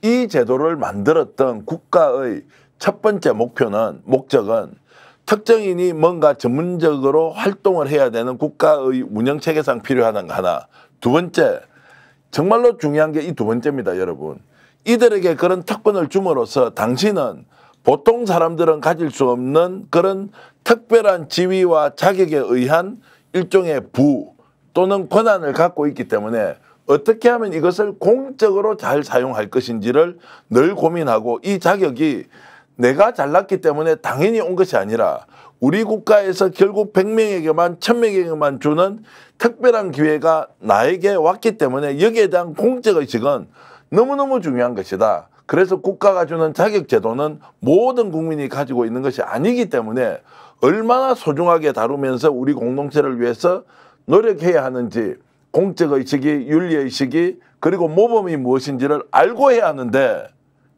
이 제도를 만들었던 국가의 첫 번째 목표는 목적은 특정인이 뭔가 전문적으로 활동을 해야 되는 국가의 운영 체계상 필요하다는 거 하나. 두 번째 정말로 중요한 게 이 두 번째입니다, 여러분. 이들에게 그런 특권을 줌으로써 당신은 보통 사람들은 가질 수 없는 그런 특별한 지위와 자격에 의한 일종의 부 또는 권한을 갖고 있기 때문에 어떻게 하면 이것을 공적으로 잘 사용할 것인지를 늘 고민하고 이 자격이 내가 잘났기 때문에 당연히 온 것이 아니라 우리 국가에서 결국 100명에게만 1000명에게만 주는 특별한 기회가 나에게 왔기 때문에 여기에 대한 공적의식은 너무너무 중요한 것이다. 그래서 국가가 주는 자격제도는 모든 국민이 가지고 있는 것이 아니기 때문에 얼마나 소중하게 다루면서 우리 공동체를 위해서 노력해야 하는지 공적의식이 윤리의식이 그리고 모범이 무엇인지를 알고 해야 하는데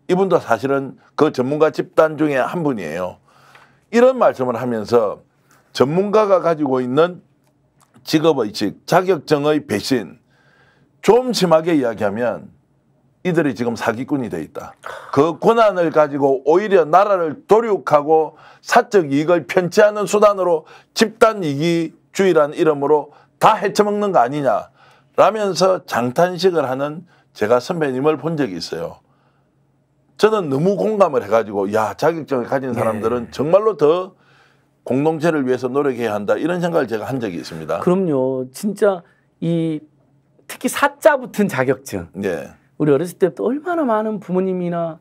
이분도 사실은 그 전문가 집단 중에 한 분이에요. 이런 말씀을 하면서 전문가가 가지고 있는 직업의식, 자격증의 배신, 좀 심하게 이야기하면 이들이 지금 사기꾼이 돼 있다. 그 권한을 가지고 오히려 나라를 도륙하고 사적 이익을 편취하는 수단으로 집단 이기주의란 이름으로 다 헤쳐먹는 거 아니냐 라면서 장탄식을 하는 제가 선배님을 본 적이 있어요. 저는 너무 공감을 해가지고 야 자격증을 가진 사람들은 네. 정말로 더 공동체를 위해서 노력해야 한다 이런 생각을 제가 한 적이 있습니다. 그럼요. 진짜 이 특히 사자 붙은 자격증. 네. 우리 어렸을 때부터 얼마나 많은 부모님이나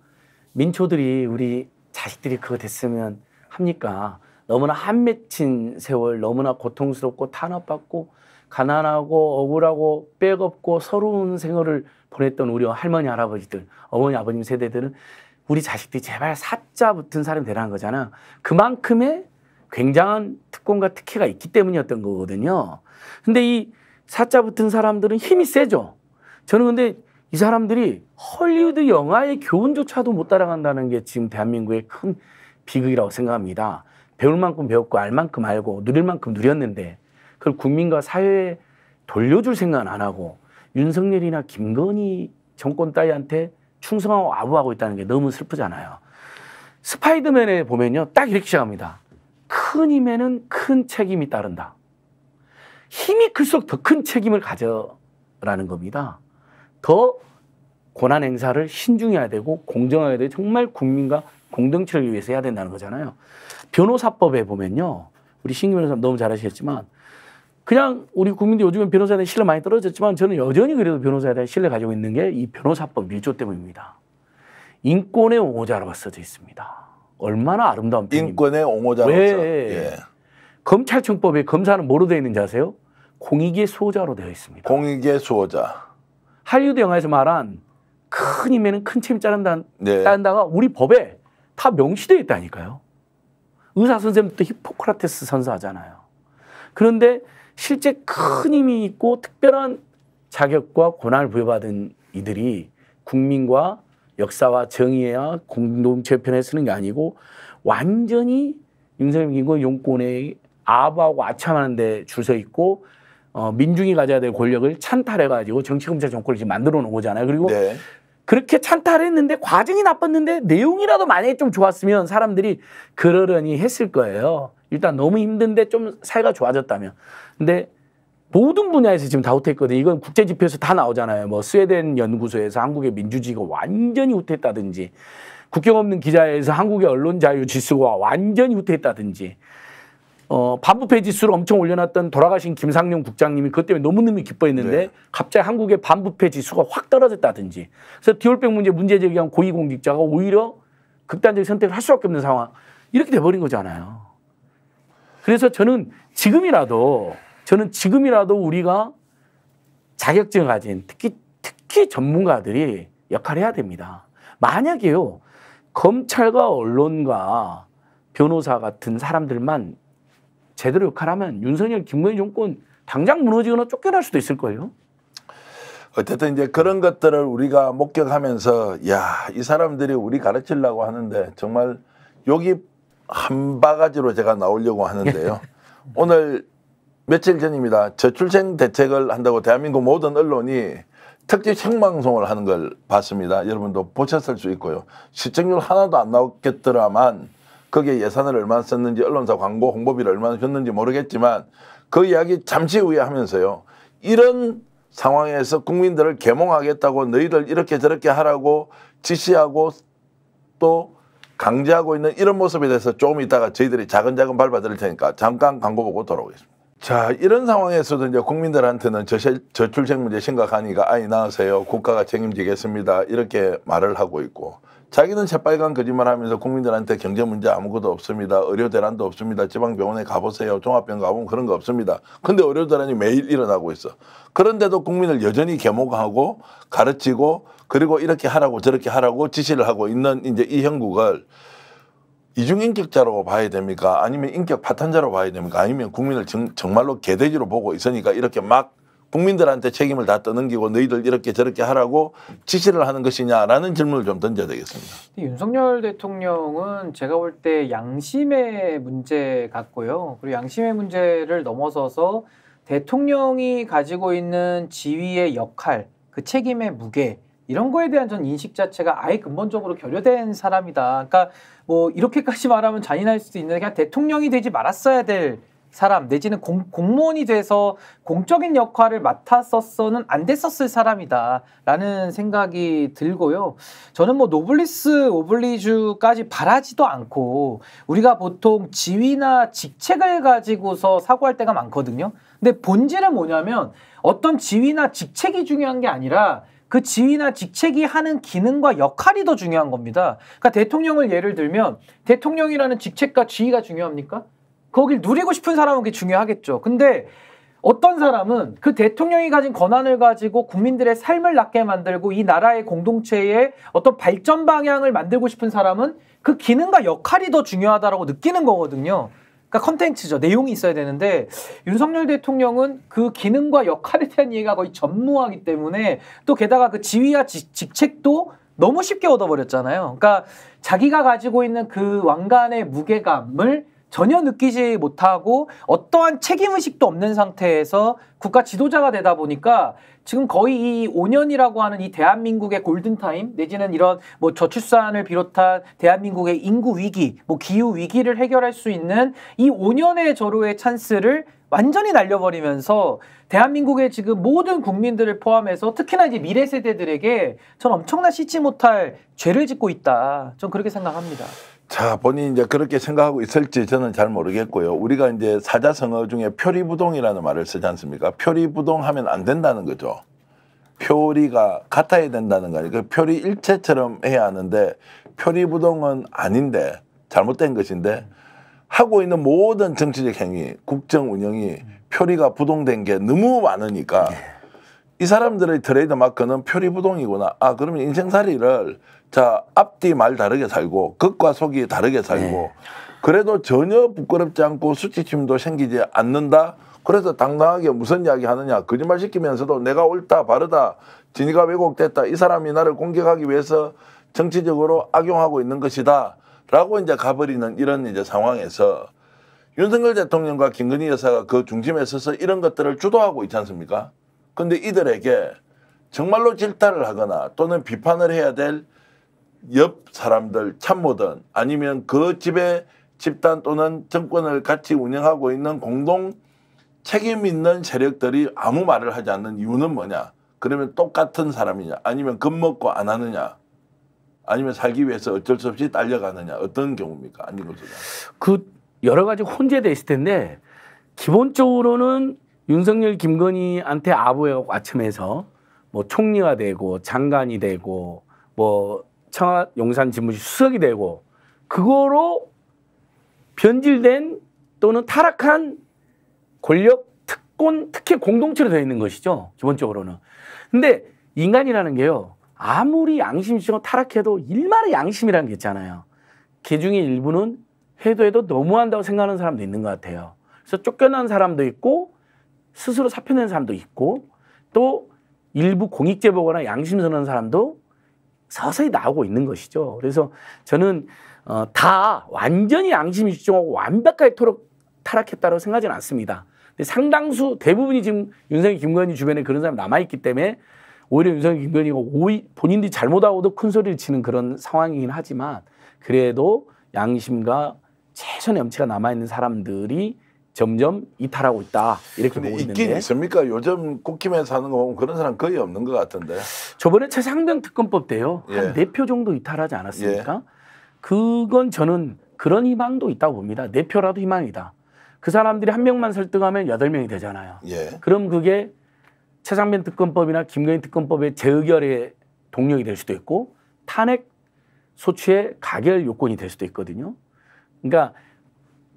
민초들이 우리 자식들이 그거 됐으면 합니까? 너무나 한 맺힌 세월, 너무나 고통스럽고 탄압받고 가난하고 억울하고 빼겁고 서러운 생활을 보냈던 우리 할머니 할아버지들, 어머니 아버님 세대들은 우리 자식들이 제발 사자 붙은 사람이 되라는 거잖아. 그만큼의 굉장한 특권과 특혜가 있기 때문이었던 거거든요. 근데 이 사자 붙은 사람들은 힘이 세죠. 저는 근데 이 사람들이 헐리우드 영화의 교훈조차도 못 따라간다는 게 지금 대한민국의 큰 비극이라고 생각합니다. 배울 만큼 배웠고 알 만큼 알고 누릴 만큼 누렸는데 그걸 국민과 사회에 돌려줄 생각은 안 하고 윤석열이나 김건희 정권 따위한테 충성하고 아부하고 있다는 게 너무 슬프잖아요. 스파이더맨에 보면요. 딱 이렇게 시작합니다. 큰 힘에는 큰 책임이 따른다. 힘이 클수록 더 큰 책임을 가져라는 겁니다. 더 권한 행사를 신중히 해야 되고 공정하게 되고 정말 국민과 공동체를 위해서 해야 된다는 거잖아요. 변호사법에 보면요. 우리 신규 변호사 너무 잘하시겠지만 그냥 우리 국민들 요즘은 변호사에 대한 신뢰 많이 떨어졌지만 저는 여전히 그래도 변호사에 대한 신뢰 가지고 있는 게 이 변호사법 1조 때문입니다. 인권의 옹호자라고 써져 있습니다. 얼마나 아름다운 표현입니다. 인권의 옹호자라고 왜 예. 검찰청법에 검사는 뭐로 되어 있는지 아세요? 공익의 수호자로 되어 있습니다. 공익의 수호자. 할리우드 영화에서 말한 큰 힘에는 큰 책임 따른다, 네. 다가 우리 법에 다 명시되어 있다니까요. 의사 선생님도 히포크라테스 선사하잖아요. 그런데 실제 큰 힘이 있고 특별한 자격과 권한을 부여받은 이들이 국민과 역사와 정의와 공동체 편에 쓰는 게 아니고 완전히 윤석열 김구 용권의 아부하고 아참하는 데 줄 서 있고 어, 민중이 가져야 될 권력을 찬탈해가지고 정치검찰 정권을 지금 만들어 놓은 거잖아요. 그리고 네. 그렇게 찬탈했는데 과정이 나빴는데 내용이라도 만약에 좀 좋았으면 사람들이 그러려니 했을 거예요. 일단 너무 힘든데 좀 사이가 좋아졌다면. 근데 모든 분야에서 지금 다 후퇴했거든요. 이건 국제 지표에서 다 나오잖아요. 뭐 스웨덴 연구소에서 한국의 민주주의가 완전히 후퇴했다든지 국경 없는 기자에서 한국의 언론 자유 지수가 완전히 후퇴했다든지 어, 반부패 지수를 엄청 올려놨던 돌아가신 김상룡 국장님이 그것 때문에 너무너무 기뻐했는데 네. 갑자기 한국의 반부패 지수가 확 떨어졌다든지 그래서 디올백 문제 문제 제기한 고위공직자가 오히려 극단적인 선택을 할 수밖에 없는 상황 이렇게 돼버린 거잖아요. 그래서 저는 지금이라도 저는 지금이라도 우리가 자격증 가진 특히 특히 전문가들이 역할을 해야 됩니다. 만약에요 검찰과 언론과 변호사 같은 사람들만 제대로 역할하면 윤석열, 김무현 정권 당장 무너지거나 쫓겨날 수도 있을 거예요. 어쨌든 이제 그런 것들을 우리가 목격하면서 야, 이 사람들이 우리 가르치려고 하는데 정말 여기 한 바가지로 제가 나오려고 하는데요. 오늘 며칠 전입니다. 저출생 대책을 한다고 대한민국 모든 언론이 특집 생방송을 하는 걸 봤습니다. 여러분도 보셨을 수 있고요. 시청률 하나도 안 나왔겠더라만 거기에 예산을 얼마나 썼는지 언론사 광고 홍보비를 얼마나 줬는지 모르겠지만 그 이야기 잠시 후에 하면서요. 이런 상황에서 국민들을 계몽하겠다고 너희들 이렇게 저렇게 하라고 지시하고 또 강제하고 있는 이런 모습에 대해서 조금 이따가 저희들이 작은 작은 밟아드릴 테니까 잠깐 광고 보고 돌아오겠습니다. 자, 이런 상황에서도 이제 국민들한테는 저출생 세저 문제 심각하니까 아이 낳으세요. 국가가 책임지겠습니다. 이렇게 말을 하고 있고 자기는 새빨간 거짓말 하면서 국민들한테 경제 문제 아무것도 없습니다. 의료 대란도 없습니다. 지방병원에 가보세요. 종합병원 가보면 그런 거 없습니다. 근데 의료 대란이 매일 일어나고 있어. 그런데도 국민을 여전히 계몽하고 가르치고 그리고 이렇게 하라고 저렇게 하라고 지시를 하고 있는 이제 이 형국을 이중인격자로 봐야 됩니까? 아니면 인격 파탄자로 봐야 됩니까? 아니면 국민을 정, 정 말로 개돼지로 보고 있으니까 이렇게 막 국민들한테 책임을 다 떠넘기고 너희들 이렇게 저렇게 하라고 지시를 하는 것이냐라는 질문을 좀 던져야 되겠습니다. 윤석열 대통령은 제가 볼 때 양심의 문제 같고요. 그리고 양심의 문제를 넘어서서 대통령이 가지고 있는 지위의 역할, 그 책임의 무게 이런 거에 대한 전 인식 자체가 아예 근본적으로 결여된 사람이다. 그러니까 뭐 이렇게까지 말하면 잔인할 수도 있는데 그냥 대통령이 되지 말았어야 될 사람 내지는 공, 공무원이 돼서 공적인 역할을 맡았었어는 안 됐었을 사람이다라는 생각이 들고요. 저는 뭐 노블리스 오블리주까지 바라지도 않고 우리가 보통 지위나 직책을 가지고서 사고할 때가 많거든요. 근데 본질은 뭐냐면 어떤 지위나 직책이 중요한 게 아니라 그 지위나 직책이 하는 기능과 역할이 더 중요한 겁니다. 그러니까 대통령을 예를 들면 대통령이라는 직책과 지위가 중요합니까? 거길 누리고 싶은 사람은 그게 중요하겠죠. 근데 어떤 사람은 그 대통령이 가진 권한을 가지고 국민들의 삶을 낫게 만들고 이 나라의 공동체의 어떤 발전 방향을 만들고 싶은 사람은 그 기능과 역할이 더중요하다고 느끼는 거거든요. 그러니까 컨텐츠죠. 내용이 있어야 되는데 윤석열 대통령은 그 기능과 역할에 대한 이해가 거의 전무하기 때문에 또 게다가 그 지위와 지, 직책도 너무 쉽게 얻어버렸잖아요. 그러니까 자기가 가지고 있는 그 왕관의 무게감을 전혀 느끼지 못하고 어떠한 책임의식도 없는 상태에서 국가 지도자가 되다 보니까 지금 거의 이 5년이라고 하는 이 대한민국의 골든타임 내지는 이런 뭐 저출산을 비롯한 대한민국의 인구 위기, 뭐 기후 위기를 해결할 수 있는 이 5년의 저로의 찬스를 완전히 날려버리면서 대한민국의 지금 모든 국민들을 포함해서 특히나 이제 미래 세대들에게 전엄청난 씻지 못할 죄를 짓고 있다. 전 그렇게 생각합니다. 자, 본인이 이제 그렇게 생각하고 있을지 저는 잘 모르겠고요. 우리가 이제 사자성어 중에 표리부동이라는 말을 쓰지 않습니까? 표리부동하면 안 된다는 거죠. 표리가 같아야 된다는 거니까 아 그 표리 일체처럼 해야 하는데 표리부동은 아닌데 잘못된 것인데 하고 있는 모든 정치적 행위, 국정 운영이 표리가 부동된 게 너무 많으니까 네. 이 사람들의 트레이드 마크는 표리부동이구나. 아, 그러면 인생살이를 자 앞뒤 말 다르게 살고 극과 속이 다르게 살고 네. 그래도 전혀 부끄럽지 않고 수치심도 생기지 않는다. 그래서 당당하게 무슨 이야기 하느냐 거짓말 시키면서도 내가 옳다 바르다 진위가 왜곡됐다 이 사람이 나를 공격하기 위해서 정치적으로 악용하고 있는 것이다라고 이제 가버리는 이런 이제 상황에서 윤석열 대통령과 김건희 여사가 그 중심에 서서 이런 것들을 주도하고 있지 않습니까? 근데 이들에게 정말로 질타를 하거나 또는 비판을 해야 될옆 사람들 참모든 아니면 그 집의 집단 또는 정권을 같이 운영하고 있는 공동 책임 있는 세력들이 아무 말을 하지 않는 이유는 뭐냐? 그러면 똑같은 사람이냐? 아니면 겁먹고 안 하느냐? 아니면 살기 위해서 어쩔 수 없이 딸려가느냐? 어떤 경우입니까? 아닌 거죠. 그 여러 가지 혼재돼 있을 텐데 기본적으로는 윤석열 김건희한테 아부해갖고 아침에서 뭐 총리가 되고 장관이 되고 뭐 청와 용산 집무실 수석이 되고 그거로 변질된 또는 타락한 권력 특권 특혜 공동체로 되어 있는 것이죠. 기본적으로는. 근데 인간이라는 게요. 아무리 양심적으로 타락해도 일말의 양심이라는 게 있잖아요. 개 중에 일부는 해도 해도 너무한다고 생각하는 사람도 있는 것 같아요. 그래서 쫓겨난 사람도 있고 스스로 사표낸 사람도 있고 또 일부 공익제보거나 양심선언 사람도 서서히 나오고 있는 것이죠. 그래서 저는 어, 다 완전히 양심이 집중하고 완벽하게 토록 타락했다고 생각하지는 않습니다. 근데 상당수 대부분이 지금 윤석열 김건희 주변에 그런 사람 남아있기 때문에 오히려 윤석열 김건희가 오이, 본인들이 잘못하고도 큰 소리를 치는 그런 상황이긴 하지만 그래도 양심과 최선의 염치가 남아있는 사람들이 점점 이탈하고 있다 이렇게 보고 있는데 있긴 있습니까? 요즘 국힘에 사는 거 보면 그런 사람 거의 없는 것 같은데 저번에 최상병 특검법 때요 한 4표 예. 정도 이탈하지 않았습니까? 예. 그건 저는 그런 희망도 있다고 봅니다. 4표라도 희망이다. 그 사람들이 한 명만 설득하면 8명이 되잖아요. 예. 그럼 그게 최상병 특검법이나 김건희 특검법의 재의결의 동력이 될 수도 있고 탄핵 소추의 가결 요건이 될 수도 있거든요. 그러니까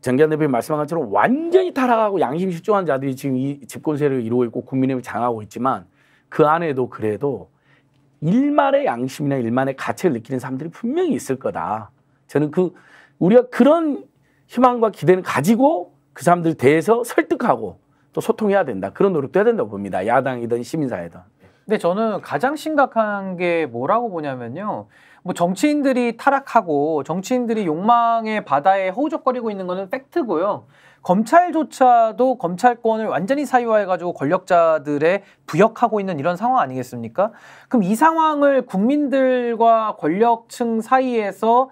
정기환 대표님 말씀한 것처럼 완전히 타락하고 양심 실종한 자들이 지금 이 집권 세력을 이루고 있고 국민의힘을 장하고 있지만 그 안에도 그래도 일말의 양심이나 일만의 가치를 느끼는 사람들이 분명히 있을 거다. 저는 그 우리가 그런 희망과 기대는 가지고 그 사람들 대해서 설득하고 또 소통해야 된다. 그런 노력도 해야 된다고 봅니다. 야당이든 시민사회든. 근데 저는 가장 심각한 게 뭐라고 보냐면요. 뭐 정치인들이 타락하고 정치인들이 욕망의 바다에 허우적거리고 있는 거는 팩트고요. 검찰조차도 검찰권을 완전히 사유화해가지고 권력자들의 부역하고 있는 이런 상황 아니겠습니까? 그럼 이 상황을 국민들과 권력층 사이에서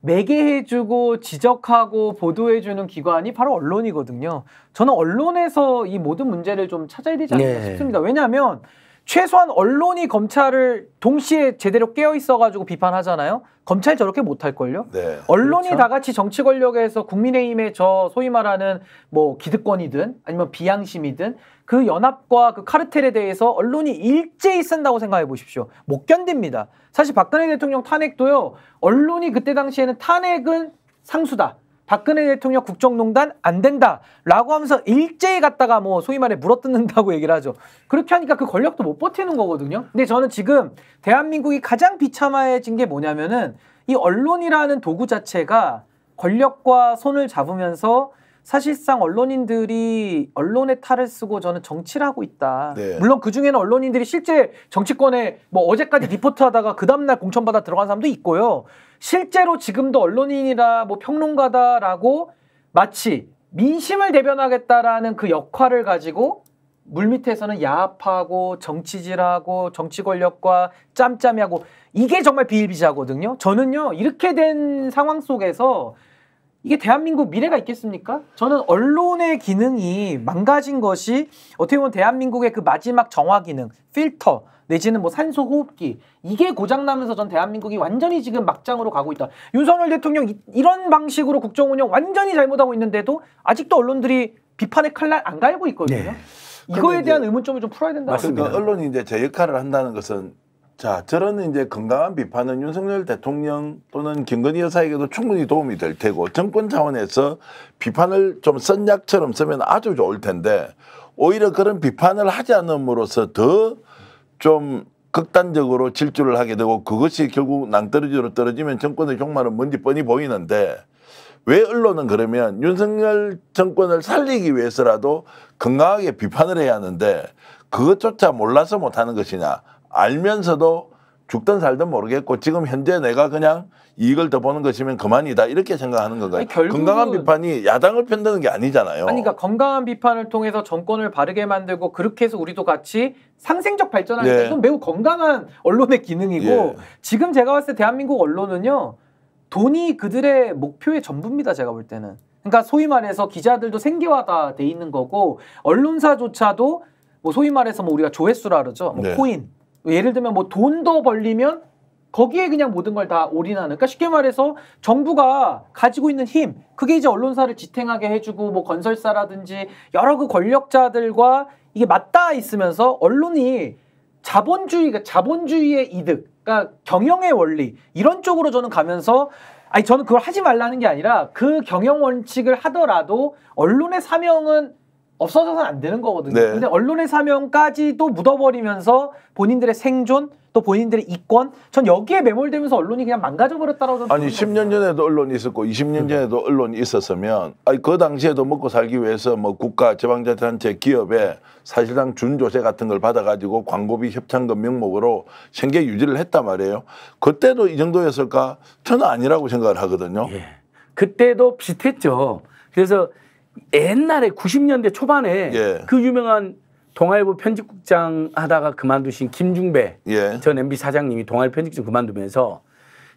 매개해주고 지적하고 보도해주는 기관이 바로 언론이거든요. 저는 언론에서 이 모든 문제를 좀 찾아야 되지 않을까 네. 싶습니다. 왜냐하면 최소한 언론이 검찰을 동시에 제대로 깨어 있어가지고 비판하잖아요. 검찰 저렇게 못할걸요? 네, 언론이 그렇죠. 다 같이 정치 권력에서 국민의힘의 저 소위 말하는 뭐 기득권이든 아니면 비양심이든 그 연합과 그 카르텔에 대해서 언론이 일제히 쓴다고 생각해 보십시오. 못 견딥니다. 사실 박근혜 대통령 탄핵도요, 언론이 그때 당시에는 탄핵은 상수다. 박근혜 대통령 국정농단 안 된다라고 하면서 일제히 갔다가 뭐 소위 말해 물어뜯는다고 얘기를 하죠. 그렇게 하니까 그 권력도 못 버티는 거거든요. 근데 저는 지금 대한민국이 가장 비참해진 게 뭐냐면은 이 언론이라는 도구 자체가 권력과 손을 잡으면서 사실상 언론인들이 언론의 탈을 쓰고 저는 정치를 하고 있다. 네. 물론 그 중에는 언론인들이 실제 정치권에 뭐 어제까지 리포트하다가 그 다음날 공천받아 들어간 사람도 있고요. 실제로 지금도 언론인이라 뭐 평론가다라고 마치 민심을 대변하겠다라는 그 역할을 가지고 물밑에서는 야합하고 정치질하고 정치 권력과 짬짬이하고 이게 정말 비일비재하거든요. 저는요 이렇게 된 상황 속에서 이게 대한민국 미래가 있겠습니까? 저는 언론의 기능이 망가진 것이 어떻게 보면 대한민국의 그 마지막 정화 기능, 필터, 내지는 뭐 산소 호흡기 이게 고장 나면서 전 대한민국이 완전히 지금 막장으로 가고 있다. 윤석열 대통령 이, 이런 방식으로 국정 운영 완전히 잘못하고 있는데도 아직도 언론들이 비판의 칼날 안 갈고 있거든요. 네. 이거에 대한 의문점을 좀 풀어야 된다. 맞습니다. 니까 그러니까 언론이 이제 제 역할을 한다는 것은 자, 저런 이제 건강한 비판은 윤석열 대통령 또는 김건희 여사에게도 충분히 도움이 될 테고 정권 차원에서 비판을 좀 선약처럼 쓰면 아주 좋을 텐데 오히려 그런 비판을 하지 않음으로써 더 좀 극단적으로 질주를 하게 되고 그것이 결국 낭떠러지로 떨어지면 정권의 종말은 뭔지 뻔히 보이는데 왜 언론은 그러면 윤석열 정권을 살리기 위해서라도 건강하게 비판을 해야 하는데 그것조차 몰라서 못하는 것이냐 알면서도 죽든 살든 모르겠고 지금 현재 내가 그냥 이익을 더 보는 것이면 그만이다 이렇게 생각하는 건가요? 아니, 건강한 비판이 야당을 편드는 게 아니잖아요. 아니, 그러니까 건강한 비판을 통해서 정권을 바르게 만들고 그렇게 해서 우리도 같이 상생적 발전하는 예. 건 매우 건강한 언론의 기능이고 예. 지금 제가 봤을 때 대한민국 언론은요 돈이 그들의 목표의 전부입니다. 제가 볼 때는. 그러니까 소위 말해서 기자들도 생계화다 돼 있는 거고 언론사조차도 뭐 소위 말해서 뭐 우리가 조회수라 그러죠. 뭐 네. 코인 예를 들면 뭐 돈도 벌리면 거기에 그냥 모든 걸 다 올인하는. 그러니까 쉽게 말해서 정부가 가지고 있는 힘, 그게 이제 언론사를 지탱하게 해주고 뭐 건설사라든지 여러 그 권력자들과 이게 맞닿아 있으면서 언론이 자본주의, 가 자본주의의 이득, 그러니까 경영의 원리 이런 쪽으로 저는 가면서 아니 저는 그걸 하지 말라는 게 아니라 그 경영 원칙을 하더라도 언론의 사명은 없어져서는 안 되는 거거든요. 네. 근데 언론의 사명까지도 묻어버리면서 본인들의 생존 또 본인들의 이권 전 여기에 매몰되면서 언론이 그냥 망가져버렸다라고 저는 아니 10년 전에도 언론이 있었고 20년 음. 전에도 언론이 있었으면 아니 그 당시에도 먹고 살기 위해서 뭐 국가 지방자치단체 기업에 사실상 준조세 같은 걸 받아가지고 광고비 협찬금 명목으로 생계 유지를 했단 말이에요. 그때도 이 정도였을까? 저는 아니라고 생각을 하거든요. 예. 그때도 비슷했죠. 그래서 옛날에 90년대 초반에 예. 그 유명한 동아일보 편집국장 하다가 그만두신 김중배 예. 전 MB 사장님이 동아일보 편집국장 그만두면서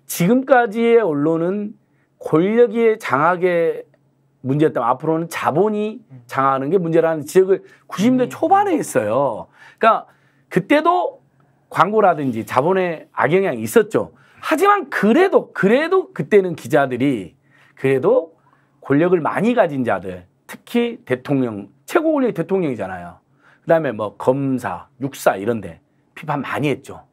지금까지의 언론은 권력이 장악의 문제였다면 앞으로는 자본이 장악하는 게 문제라는 지적을 90년대 음. 초반에 했어요. 그러니까 그때도 광고라든지 자본의 악영향이 있었죠. 하지만 그래도 그래도 그때는 기자들이 그래도 권력을 많이 가진 자들 특히 대통령, 최고 권력이 대통령이잖아요. 그 다음에 뭐 검사, 육사 이런데 비판 많이 했죠.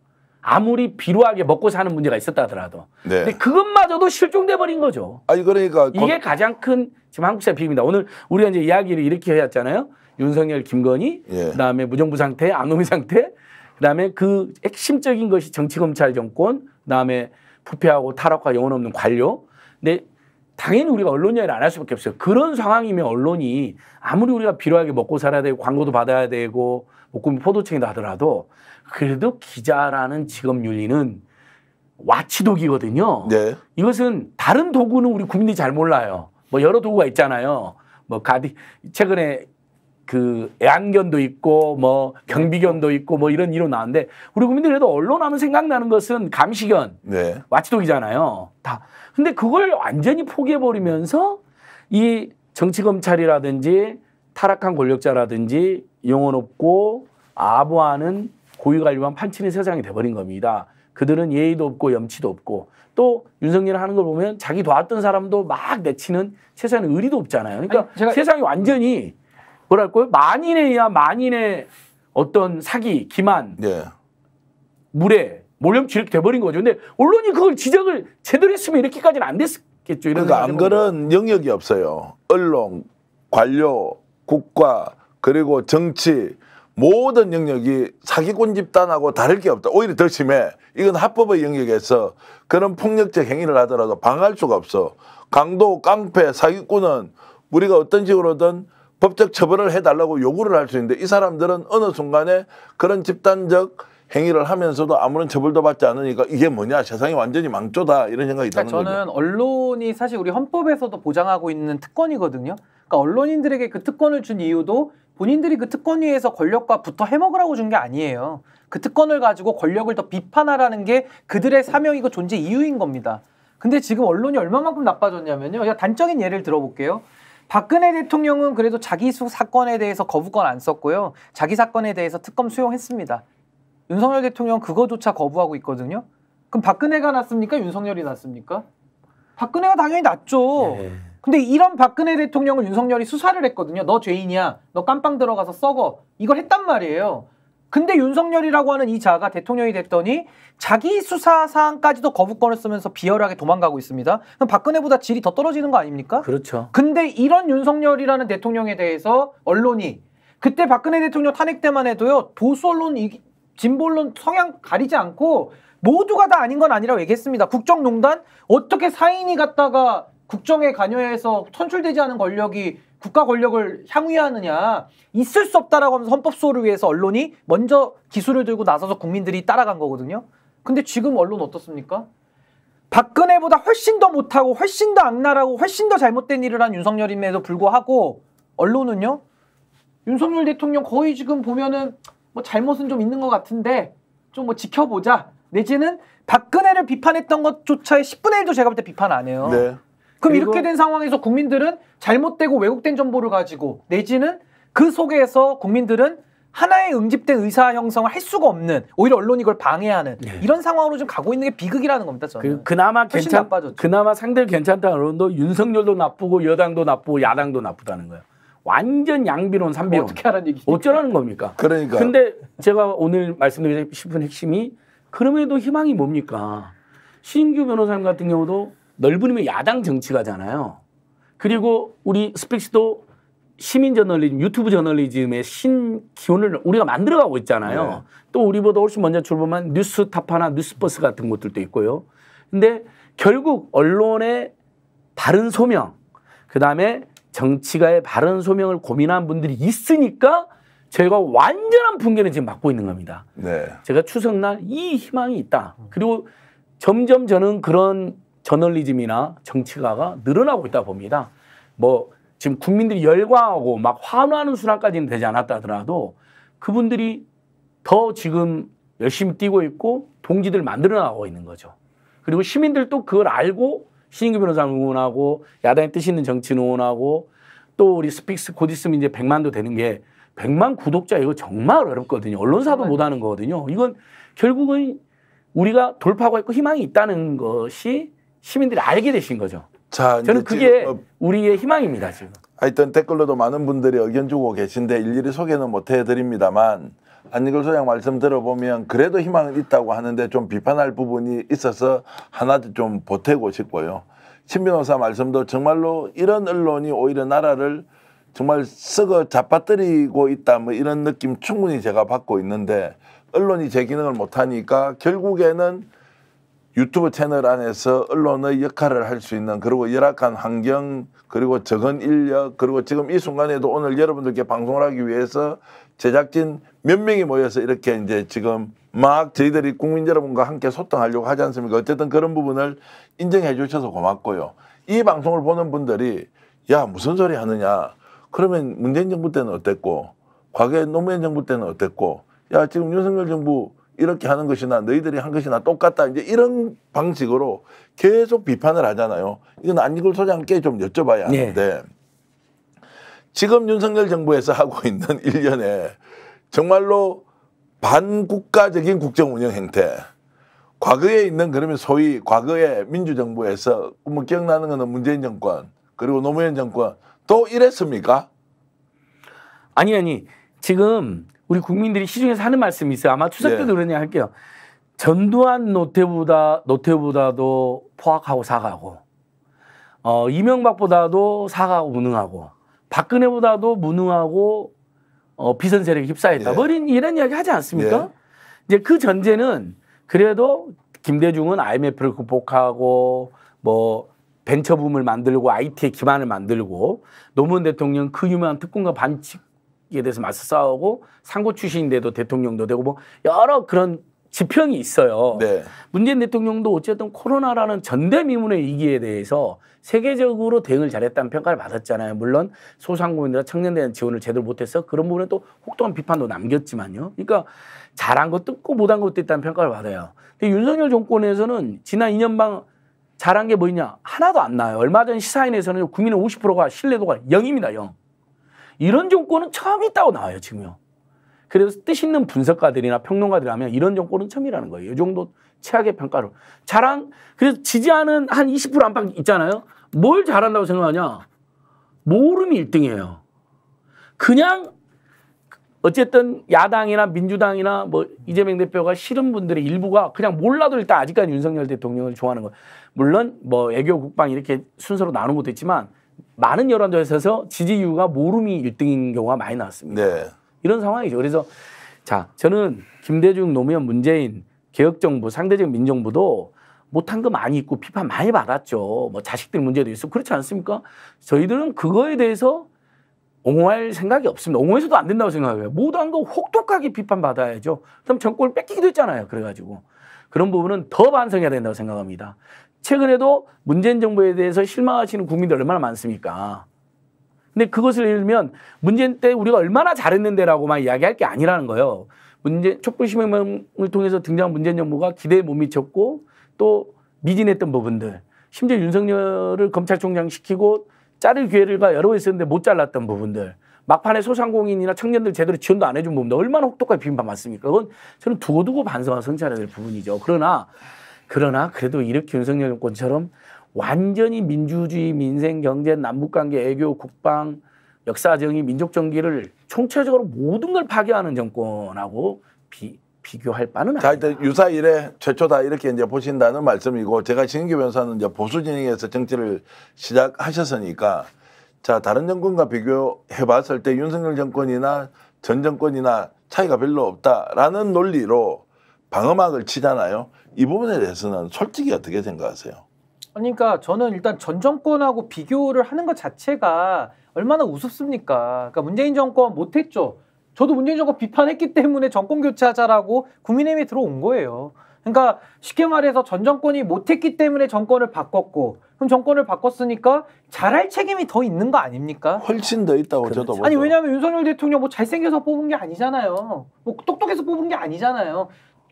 아무리 비루하게 먹고 사는 문제가 있었다 하더라도. 네. 근데 그것마저도 실종돼 버린 거죠. 아니 그러니까 이게 가장 큰 지금 한국 사회 비입니다. 오늘 우리가 이제 이야기를 이렇게 해왔잖아요. 윤석열, 김건희, 예. 그다음에 무정부 상태, 안노미 상태, 그다음에 그 핵심적인 것이 정치 검찰 정권, 그다음에 부패하고 타락과 영혼 없는 관료. 근데 당연히 우리가 언론 이야기를 안 할 수밖에 없어요. 그런 상황이면 언론이 아무리 우리가 필요하게 먹고 살아야 되고 광고도 받아야 되고 목구 포도청이다 하더라도 그래도 기자라는 직업 윤리는 와치독이거든요. 네. 이것은 다른 도구는 우리 국민이 들잘 몰라요. 뭐 여러 도구가 있잖아요. 뭐 가디 최근에 그 애완견도 있고 뭐 경비견도 있고 뭐 이런 이론 나왔는데 우리 국민들이 그래도 언론하면 생각나는 것은 감시견, 네. 와치독이잖아요. 다 근데 그걸 완전히 포기해버리면서 이 정치검찰이라든지 타락한 권력자라든지 영혼 없고 아부하는 고위관료만 판치는 세상이 돼버린 겁니다. 그들은 예의도 없고 염치도 없고 또 윤석열 하는 걸 보면 자기 도왔던 사람도 막 내치는 세상에 의리도 없잖아요. 그러니까 아니, 세상이 완전히 뭐랄까요? 만인에 의한 만인의 어떤 사기, 기만, 네. 무례 몰염치 이렇게 돼버린 거죠. 근데 언론이 그걸 지적을 제대로 했으면 이렇게까지는 안 됐겠죠. 그러니까 안 그런 영역이 없어요. 언론, 관료, 국가, 그리고 정치 모든 영역이 사기꾼 집단하고 다를 게 없다. 오히려 더 심해. 이건 합법의 영역에서 그런 폭력적 행위를 하더라도 방할 어 수가 없어. 강도, 깡패, 사기꾼은 우리가 어떤 식으로든 법적 처벌을 해달라고 요구를 할 수 있는데 이 사람들은 어느 순간에 그런 집단적 행위를 하면서도 아무런 처벌도 받지 않으니까 이게 뭐냐 세상이 완전히 망조다 이런 생각이 그러니까 드는 저는 거죠. 언론이 사실 우리 헌법에서도 보장하고 있는 특권이거든요. 그러니까 언론인들에게 그 특권을 준 이유도 본인들이 그 특권 위에서 권력과 붙어 해먹으라고 준 게 아니에요. 그 특권을 가지고 권력을 더 비판하라는 게 그들의 사명이고 존재 이유인 겁니다. 근데 지금 언론이 얼마만큼 나빠졌냐면요. 그냥 단적인 예를 들어볼게요. 박근혜 대통령은 그래도 자기 수 사건에 대해서 거부권 안 썼고요. 자기 사건에 대해서 특검 수용했습니다. 윤석열 대통령 그거조차 거부하고 있거든요. 그럼 박근혜가 낫습니까? 윤석열이 낫습니까? 박근혜가 당연히 낫죠. 예. 네. 근데 이런 박근혜 대통령을 윤석열이 수사를 했거든요. 너 죄인이야. 너 깜빵 들어가서 썩어. 이걸 했단 말이에요. 근데 윤석열이라고 하는 이 자가 대통령이 됐더니 자기 수사 사항까지도 거부권을 쓰면서 비열하게 도망가고 있습니다. 그럼 박근혜보다 질이 더 떨어지는 거 아닙니까? 그렇죠. 근데 이런 윤석열이라는 대통령에 대해서 언론이 그때 박근혜 대통령 탄핵 때만 해도요 보수 언론이 진보론 성향 가리지 않고 모두가 다 아닌 건 아니라고 얘기했습니다. 국정농단 어떻게 사인이 갔다가 국정에 관여해서 선출되지 않은 권력이 국가 권력을 향유하느냐 있을 수 없다라고 하면서 헌법 수호를 위해서 언론이 먼저 기술을 들고 나서서 국민들이 따라간 거거든요. 근데 지금 언론 어떻습니까? 박근혜보다 훨씬 더 못하고 훨씬 더 악랄하고 훨씬 더 잘못된 일을 한 윤석열임에도 불구하고 언론은요 윤석열 대통령 거의 지금 보면은 뭐 잘못은 좀 있는 것 같은데 좀 뭐 지켜보자. 내지는 박근혜를 비판했던 것조차의 10분의 1도 제가 볼 때 비판 안 해요. 네. 그럼 이렇게 된 상황에서 국민들은 잘못되고 왜곡된 정보를 가지고 내지는 그 속에서 국민들은 하나의 응집된 의사 형성을 할 수가 없는 오히려 언론이 그걸 방해하는 네. 이런 상황으로 좀 가고 있는 게 비극이라는 겁니다. 저는 그, 나마 괜찮 나빠졌죠. 그나마 상대를 괜찮다 언론도 윤석열도 나쁘고 여당도 나쁘고 야당도 나쁘다는 거예요. 완전 양비론 삼비론 어떻게 하는 얘기 어쩌라는 겁니까? 그러니까. 근데 제가 오늘 말씀드리고 싶은 핵심이 그럼에도 희망이 뭡니까? 신규 변호사님 같은 경우도 넓으면 야당 정치가잖아요. 그리고 우리 스펙스도 시민 저널리즘, 유튜브 저널리즘의 신 기운을 우리가 만들어가고 있잖아요. 네. 또 우리보다 훨씬 먼저 출범한 뉴스타파나 뉴스버스 같은 것들도 있고요. 근데 결국 언론의 바른 소명, 그 다음에 정치가의 바른 소명을 고민한 분들이 있으니까 저희가 완전한 붕괴는 지금 맡고 있는 겁니다. 네. 제가 추석날 이 희망이 있다. 그리고 점점 저는 그런 저널리즘이나 정치가가 늘어나고 있다 봅니다. 뭐 지금 국민들이 열광하고 막 환호하는 수준까지는 되지 않았다 하더라도 그분들이 더 지금 열심히 뛰고 있고 동지들 만들어 나가고 있는 거죠. 그리고 시민들도 그걸 알고 신인규 변호사 응원하고 야당의 뜻 있는 정치 응원하고 또 우리 스픽스 곧 있으면 이제 100만도 되는 게 100만 구독자 이거 정말 어렵거든요. 언론사도 못 하는 거거든요. 이건 결국은 우리가 돌파하고 있고 희망이 있다는 것이 시민들이 알게 되신 거죠. 자, 저는 그게 지금, 어, 우리의 희망입니다, 지금. 하여튼 댓글로도 많은 분들이 의견 주고 계신데 일일이 소개는 못 해드립니다만 안익을 소장 말씀 들어보면 그래도 희망은 있다고 하는데 좀 비판할 부분이 있어서 하나 좀 보태고 싶고요. 신변호사 말씀도 정말로 이런 언론이 오히려 나라를 정말 썩어 잡아뜨리고 있다 뭐 이런 느낌 충분히 제가 받고 있는데 언론이 제 기능을 못하니까 결국에는 유튜브 채널 안에서 언론의 역할을 할 수 있는 그리고 열악한 환경 그리고 적은 인력 그리고 지금 이 순간에도 오늘 여러분들께 방송을 하기 위해서 제작진 몇 명이 모여서 이렇게 이제 지금 막 저희들이 국민 여러분과 함께 소통하려고 하지 않습니까? 어쨌든 그런 부분을 인정해 주셔서 고맙고요. 이 방송을 보는 분들이 야 무슨 소리 하느냐 그러면 문재인 정부 때는 어땠고 과거에 노무현 정부 때는 어땠고 야 지금 윤석열 정부 이렇게 하는 것이나 너희들이 한 것이나 똑같다 이제 이런 방식으로 계속 비판을 하잖아요. 이건 안익을 소장께 좀 여쭤봐야 네. 하는데 네. 지금 윤석열 정부에서 하고 있는 일련의 정말로 반국가적인 국정 운영 행태. 과거에 있는 그러면 소위 과거에 민주정부에서 뭐 기억나는 거는 문재인 정권 그리고 노무현 정권 또 이랬습니까? 아니 아니 지금 우리 국민들이 시중에서 하는 말씀이 있어요. 아마 추석 때도 예. 그러냐 할게요. 전두환 노태보다 노태보다도 포악하고 사과하고 어, 이명박보다도 사과하고 무능하고 박근혜보다도 무능하고 어, 비선 세력에 휩싸였다. 예. 뭐 이런, 이런 이야기 하지 않습니까? 예. 이제 그 전제는 그래도 김대중은 IMF를 극복하고 뭐 벤처 붐을 만들고 IT의 기반을 만들고 노무현 대통령 그 유명한 특권과 반칙에 대해서 맞서 싸우고 상고 출신인데도 대통령도 되고 뭐 여러 그런 지평이 있어요. 네. 문재인 대통령도 어쨌든 코로나라는 전대미문의 위기에 대해서 세계적으로 대응을 잘했다는 평가를 받았잖아요. 물론 소상공인이나 청년들한 지원을 제대로 못해서 그런 부분에 또 혹독한 비판도 남겼지만요. 그러니까 잘한 것도 있고 못한 것도 있다는 평가를 받아요. 근데 윤석열 정권에서는 지난 2년반 잘한 게 뭐냐 있 하나도 안 나요. 얼마 전 시사인에서는 국민의 50%가 신뢰도가 0입니다. 0. 이런 정권은 처음 있다고 나와요. 지금요. 그래서 뜻 있는 분석가들이나 평론가들이라면 이런 정권은 처음이라는 거예요. 이 정도 최악의 평가로. 자랑, 그래서 지지하는 한 20% 안팎 있잖아요. 뭘 잘한다고 생각하냐? 모름이 1등이에요. 그냥 어쨌든 야당이나 민주당이나 뭐 이재명 대표가 싫은 분들의 일부가 그냥 몰라도 일단 아직까지 윤석열 대통령을 좋아하는 거. 물론 뭐 애교 국방 이렇게 순서로 나누 것도 있지만 많은 여론조사에서 지지이유가 모름이 1등인 경우가 많이 나왔습니다. 네. 이런 상황이죠. 그래서 자, 저는 김대중, 노무현, 문재인, 개혁정부, 상대적 민정부도 못한 거 많이 있고 비판 많이 받았죠. 뭐 자식들 문제도 있어 그렇지 않습니까? 저희들은 그거에 대해서 옹호할 생각이 없습니다. 옹호해서도 안 된다고 생각해요. 못한 거 혹독하게 비판받아야죠. 그럼 정권을 뺏기기도 했잖아요. 그래가지고. 그런 부분은 더 반성해야 된다고 생각합니다. 최근에도 문재인 정부에 대해서 실망하시는 국민들 얼마나 많습니까? 근데 그것을 예를 들면 문재인 때 우리가 얼마나 잘했는데라고만 이야기할 게 아니라는 거예요. 문제 촛불시민을 통해서 등장한 문재인 정부가 기대에 못 미쳤고 또 미진했던 부분들 심지어 윤석열을 검찰총장 시키고 자를 기회가 여러 번 있었는데 못 잘랐던 부분들 막판에 소상공인이나 청년들 제대로 지원도 안 해준 부분들 얼마나 혹독하게 비판받습니까 그건 저는 두고두고 반성하고 성찰해야 될 부분이죠 그러나 그러나 그래도 이렇게 윤석열 정권처럼 완전히 민주주의, 민생, 경제, 남북관계, 애교, 국방, 역사정의, 민족정기를 총체적으로 모든 걸 파괴하는 정권하고 비, 비교할 바는 자, 일단 유사 일에 최초다 이렇게 이제 보신다는 말씀이고 제가 신규 변사는 호 이제 보수 진영에서 정치를 시작하셨으니까 자 다른 정권과 비교해 봤을 때 윤석열 정권이나 전 정권이나 차이가 별로 없다라는 논리로 방어막을 치잖아요. 이 부분에 대해서는 솔직히 어떻게 생각하세요? 그러니까 저는 일단 전 정권하고 비교를 하는 것 자체가 얼마나 우습습니까? 그러니까 문재인 정권 못했죠. 저도 문재인 정권 비판했기 때문에 정권 교체하자라고 국민의힘에 들어온 거예요. 그러니까 쉽게 말해서 전 정권이 못했기 때문에 정권을 바꿨고 그럼 정권을 바꿨으니까 잘할 책임이 더 있는 거 아닙니까? 훨씬 더 있다고 그렇지. 저도 그렇죠. 보죠. 아니 왜냐하면 윤석열 대통령 뭐 잘생겨서 뽑은 게 아니잖아요. 뭐 똑똑해서 뽑은 게 아니잖아요.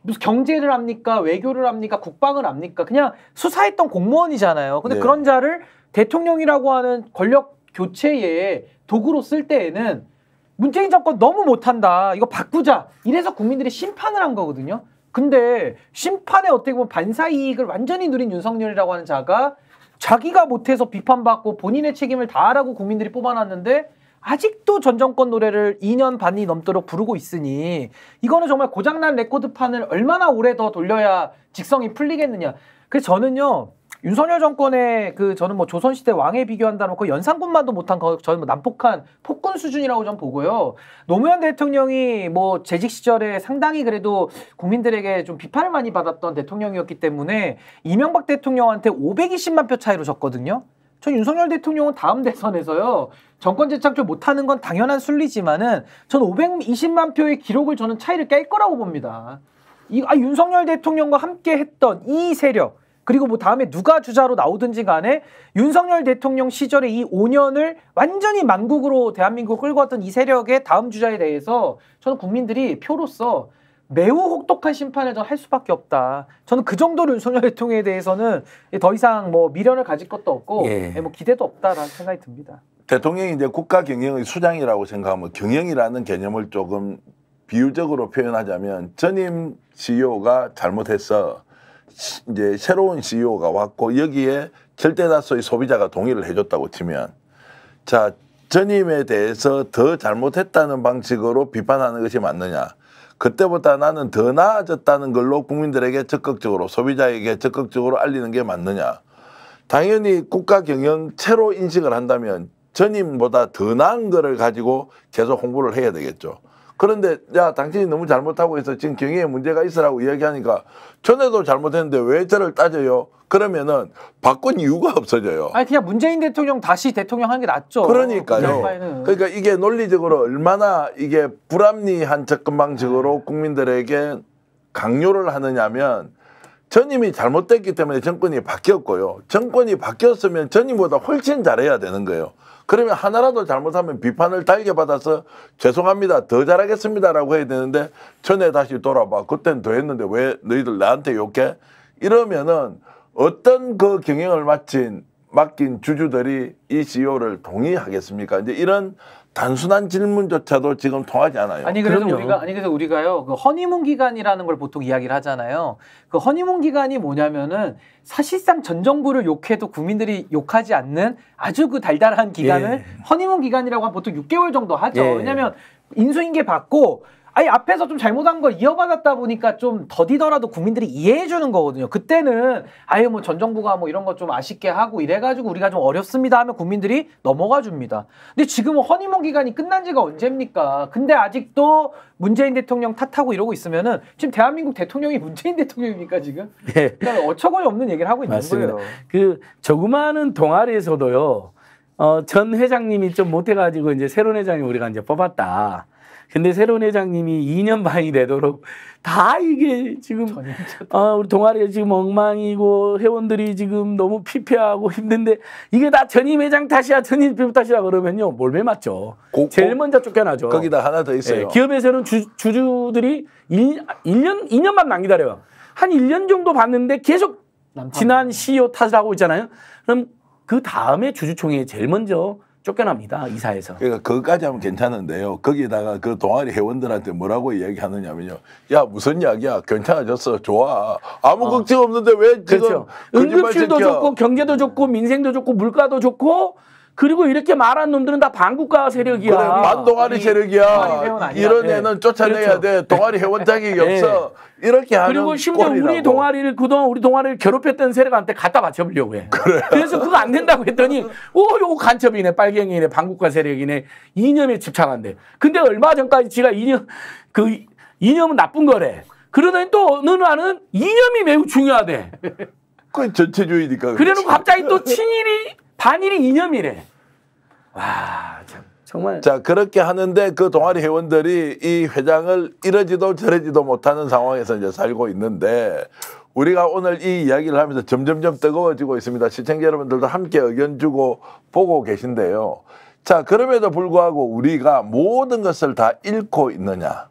무슨 경제를 합니까? 외교를 합니까? 국방을 합니까? 그냥 수사했던 공무원이잖아요. 근데 네. 그런 자를 대통령이라고 하는 권력 교체의 도구로 쓸 때에는 문재인 정권 너무 못한다. 이거 바꾸자. 이래서 국민들이 심판을 한 거거든요. 근데 심판에 어떻게 보면 반사 이익을 완전히 누린 윤석열이라고 하는 자가 자기가 못해서 비판받고 본인의 책임을 다하라고 국민들이 뽑아놨는데 아직도 전 정권 노래를 2년 반이 넘도록 부르고 있으니 이거는 정말 고장난 레코드판을 얼마나 오래 더 돌려야 직성이 풀리겠느냐. 그래서 저는요. 윤석열 정권의 그 저는 뭐 조선시대 왕에 비교한다면 그 연산군만도 못한 거 저는 뭐 난폭한 폭군 수준이라고 좀 보고요. 노무현 대통령이 뭐 재직 시절에 상당히 그래도 국민들에게 좀 비판을 많이 받았던 대통령이었기 때문에 이명박 대통령한테 520만 표 차이로 졌거든요. 저 윤석열 대통령은 다음 대선에서요. 정권 재창출 못하는 건 당연한 순리지만은 전 520만 표의 기록을 저는 차이를 깰 거라고 봅니다. 이, 아, 윤석열 대통령과 함께 했던 이 세력 그리고 뭐 다음에 누가 주자로 나오든지 간에 윤석열 대통령 시절의 이 5년을 완전히 만국으로 대한민국 끌고 왔던 이 세력의 다음 주자에 대해서 저는 국민들이 표로서 매우 혹독한 심판을 할 수밖에 없다. 저는 그 정도로 윤석열 대통령에 대해서는 더 이상 뭐 미련을 가질 것도 없고 예. 예 뭐 기대도 없다라는 생각이 듭니다. 대통령이 이제 국가 경영의 수장이라고 생각하면 경영이라는 개념을 조금 비유적으로 표현하자면 전임 CEO가 잘못했어. 이제 새로운 CEO가 왔고 여기에 절대 다수의 소비자가 동의를 해줬다고 치면 자 전임에 대해서 더 잘못했다는 방식으로 비판하는 것이 맞느냐 그때보다 나는 더 나아졌다는 걸로 국민들에게 적극적으로 소비자에게 적극적으로 알리는 게 맞느냐. 당연히 국가 경영체로 인식을 한다면 전임보다 더 나은 거를 가지고 계속 홍보를 해야 되겠죠. 그런데 야 당신이 너무 잘못하고 있어 지금 경영에 문제가 있어라고 이야기하니까 전에도 잘못했는데 왜 저를 따져요? 그러면은 바꾼 이유가 없어져요. 아니 그냥 문재인 대통령 다시 대통령 하는 게 낫죠. 그러니까요. 네, 그러니까 이게 논리적으로 얼마나 이게 불합리한 접근 방식으로 네. 국민들에게 강요를 하느냐면 전임이 잘못됐기 때문에 정권이 바뀌었고요. 정권이 바뀌었으면 전임보다 훨씬 잘해야 되는 거예요. 그러면 하나라도 잘못하면 비판을 달게 받아서 죄송합니다. 더 잘하겠습니다라고 해야 되는데 전에 다시 돌아봐. 그땐 더 했는데 왜 너희들 나한테 욕해? 이러면은 어떤 그 경영을 마친 맡긴 주주들이 이 CEO를 동의하겠습니까? 이제 이런 단순한 질문조차도 지금 통하지 않아요. 아니 그래서 그럼요. 우리가 아니 그래서 우리가요 그 허니문 기간이라는 걸 보통 이야기를 하잖아요. 그 허니문 기간이 뭐냐면은 사실상 전 정부를 욕해도 국민들이 욕하지 않는 아주 그 달달한 기간을 예. 허니문 기간이라고 한 보통 6개월 정도 하죠. 예. 왜냐하면 인수인계 받고 아니 앞에서 좀 잘못한 걸 이어받았다 보니까 좀 더디더라도 국민들이 이해해 주는 거거든요. 그때는 아예 뭐 전 정부가 뭐 이런 거 좀 아쉽게 하고 이래가지고 우리가 좀 어렵습니다 하면 국민들이 넘어가 줍니다. 근데 지금은 허니문 기간이 끝난 지가 언제입니까? 근데 아직도 문재인 대통령 탓하고 이러고 있으면은 지금 대한민국 대통령이 문재인 대통령입니까 지금? 네. 그니까 어처구니 없는 얘기를 하고 있는 맞습니다. 거예요. 그 조그마한 동아리에서도요. 어, 전 회장님이 좀 못해가지고 이제 새로운 회장이 우리가 이제 뽑았다. 근데 새로운 회장님이 2년 반이 되도록 다 이게 지금 어, 우리 동아리가 지금 엉망이고 회원들이 지금 너무 피폐하고 힘든데 이게 다 전임 회장 탓이야 전임 대표 탓이야 그러면요 몰매 맞죠. 고, 제일 먼저 쫓겨나죠. 거기다 하나 더 있어요. 네, 기업에서는 주, 주주들이 1, 1년 2년만 안 기다려요. 한 1년 정도 봤는데 계속 지난 CEO 탓을 하고 있잖아요. 그럼 그 다음에 주주총회에 제일 먼저 쫓겨납니다 이사에서. 그러니까 그것까지 하면 괜찮은데요. 거기다가 그 동아리 회원들한테 뭐라고 이야기하느냐면요. 야 무슨 이야기야? 괜찮아졌어, 좋아. 아무 어. 걱정 없는데 왜 지금 그렇죠. 응급실도 좋고 경제도 좋고 민생도 좋고 물가도 좋고 그리고 이렇게 말한 놈들은 다 반국가 세력이야. 그래, 반동아리 세력이야. 이런 예. 애는 쫓아내야 그렇죠. 돼. 동아리 회원 자이 네. 예. 없어. 이렇게 하는 그리고 심지어 꼴이라고. 우리 동아리를 그동안 우리 동아리를 괴롭혔던 세력한테 갖다 바쳐보려고 해. 그래. 그래서 그거 안 된다고 했더니 오 요거 간첩이네 빨갱이네 반국가 세력이네 이념에 집착한대. 근데 얼마 전까지 지가 이념 그 이념은 나쁜 거래. 그러더니 또 어느 날은 이념이 매우 중요하대. 그건 전체주의니까. 그래놓고 갑자기 또 친일이 반일이 이념이래. 와, 참. 정말. 자, 그렇게 하는데 그 동아리 회원들이 이 회장을 이러지도 저러지도 못하는 상황에서 이제 살고 있는데 우리가 오늘 이 이야기를 하면서 점점점 뜨거워지고 있습니다. 시청자 여러분들도 함께 의견 주고 보고 계신데요. 자, 그럼에도 불구하고 우리가 모든 것을 다 잃고 있느냐?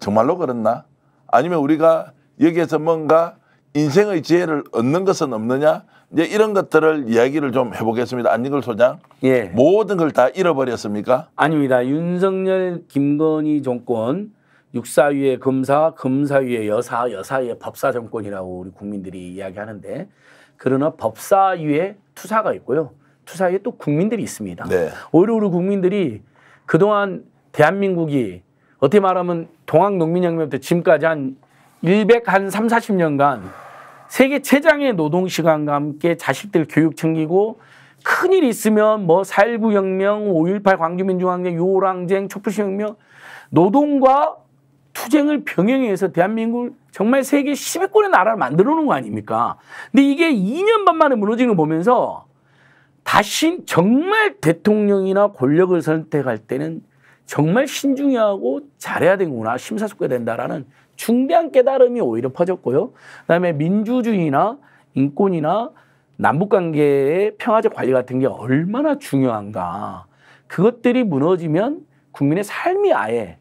정말로 그렇나? 아니면 우리가 여기에서 뭔가 인생의 지혜를 얻는 것은 없느냐? 이제 이런 것들을 이야기를 좀 해보겠습니다. 안익을 소장. 예. 모든 걸 다 잃어버렸습니까? 아닙니다. 윤석열 김건희 정권 육사위의 검사, 검사위의 여사, 여사위의 법사 정권이라고 우리 국민들이 이야기하는데 그러나 법사위의 투사가 있고요. 투사위에 또 국민들이 있습니다. 네. 오히려 우리 국민들이 그동안 대한민국이 어떻게 말하면 동학농민혁명 때 지금까지 한 100, 한 3, 40년간 세계 최장의 노동 시간과 함께 자식들 교육 챙기고 큰일 있으면 뭐4.19 혁명, 5.18 광주민주항쟁, 요랑쟁 촛불혁명 시 노동과 투쟁을 병행해서 대한민국을 정말 세계 10위권의 나라를 만들어 놓은 거 아닙니까? 근데 이게 2년 반 만에 무너지는 걸 보면서 다시 정말 대통령이나 권력을 선택할 때는 정말 신중히 하고 잘해야 되는구나, 심사숙고해야 된다라는 중대한 깨달음이 오히려 퍼졌고요. 그다음에 민주주의나 인권이나 남북관계의 평화적 관리 같은 게 얼마나 중요한가. 그것들이 무너지면 국민의 삶이 아예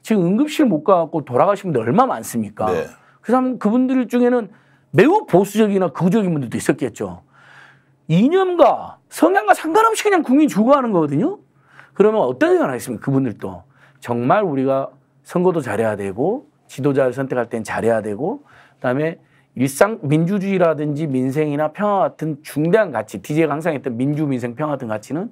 지금 응급실 못 가갖고 돌아가신 분들 얼마 많습니까? 네. 그래서 그분들 중에는 매우 보수적이나 극우적인 분들도 있었겠죠. 이념과 성향과 상관없이 그냥 국민이 죽어가는 거거든요. 그러면 어떤 생각을 하겠습니까? 그분들도 정말 우리가 선거도 잘해야 되고 지도자를 선택할 땐 잘해야 되고 그다음에 일상 민주주의라든지 민생이나 평화 같은 중대한 가치 디제가 항상 했던 민주 민생 평화 같은 가치는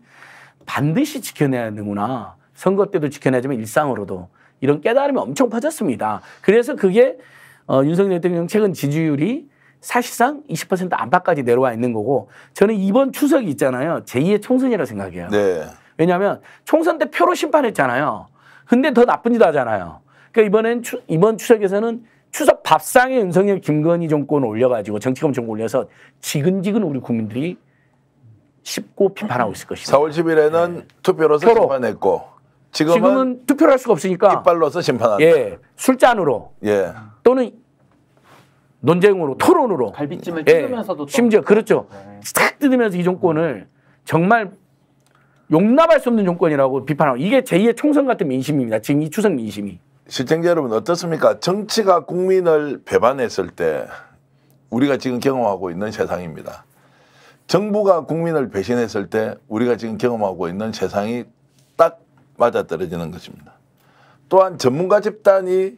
반드시 지켜내야 되는구나 선거 때도 지켜내지만 일상으로도 이런 깨달음이 엄청 퍼졌습니다. 그래서 그게 어, 윤석열 대통령 최근 지지율이 사실상 20% 안팎까지 내려와 있는 거고 저는 이번 추석이 있잖아요. 제2의 총선이라고 생각해요. 네. 왜냐하면 총선 때 표로 심판했잖아요. 근데 더 나쁜 짓 하잖아요. 그러니까 이번엔 추, 이번 추석에서는 추석 밥상에 윤석열 김건희 정권 올려가지고 정치검 정권 올려서 지근지근 우리 국민들이 쉽고 비판하고 있을 것이다. 4월 10일에는 네. 투표로서 표로. 심판했고 지금은, 지금은 투표를 할 수가 없으니까 이빨로서 심판한다. 예, 술잔으로 예. 또는 논쟁으로 토론으로 갈비찜을 예. 뜯으면서도 심지어 또. 그렇죠. 네. 뜯으면서 이 정권을 정말 용납할 수 없는 정권이라고 비판하고 이게 제2의 총선 같은 민심입니다. 지금 이 추석 민심이. 시청자 여러분 어떻습니까? 정치가 국민을 배반했을 때 우리가 지금 경험하고 있는 세상입니다. 정부가 국민을 배신했을 때 우리가 지금 경험하고 있는 세상이 딱 맞아떨어지는 것입니다. 또한 전문가 집단이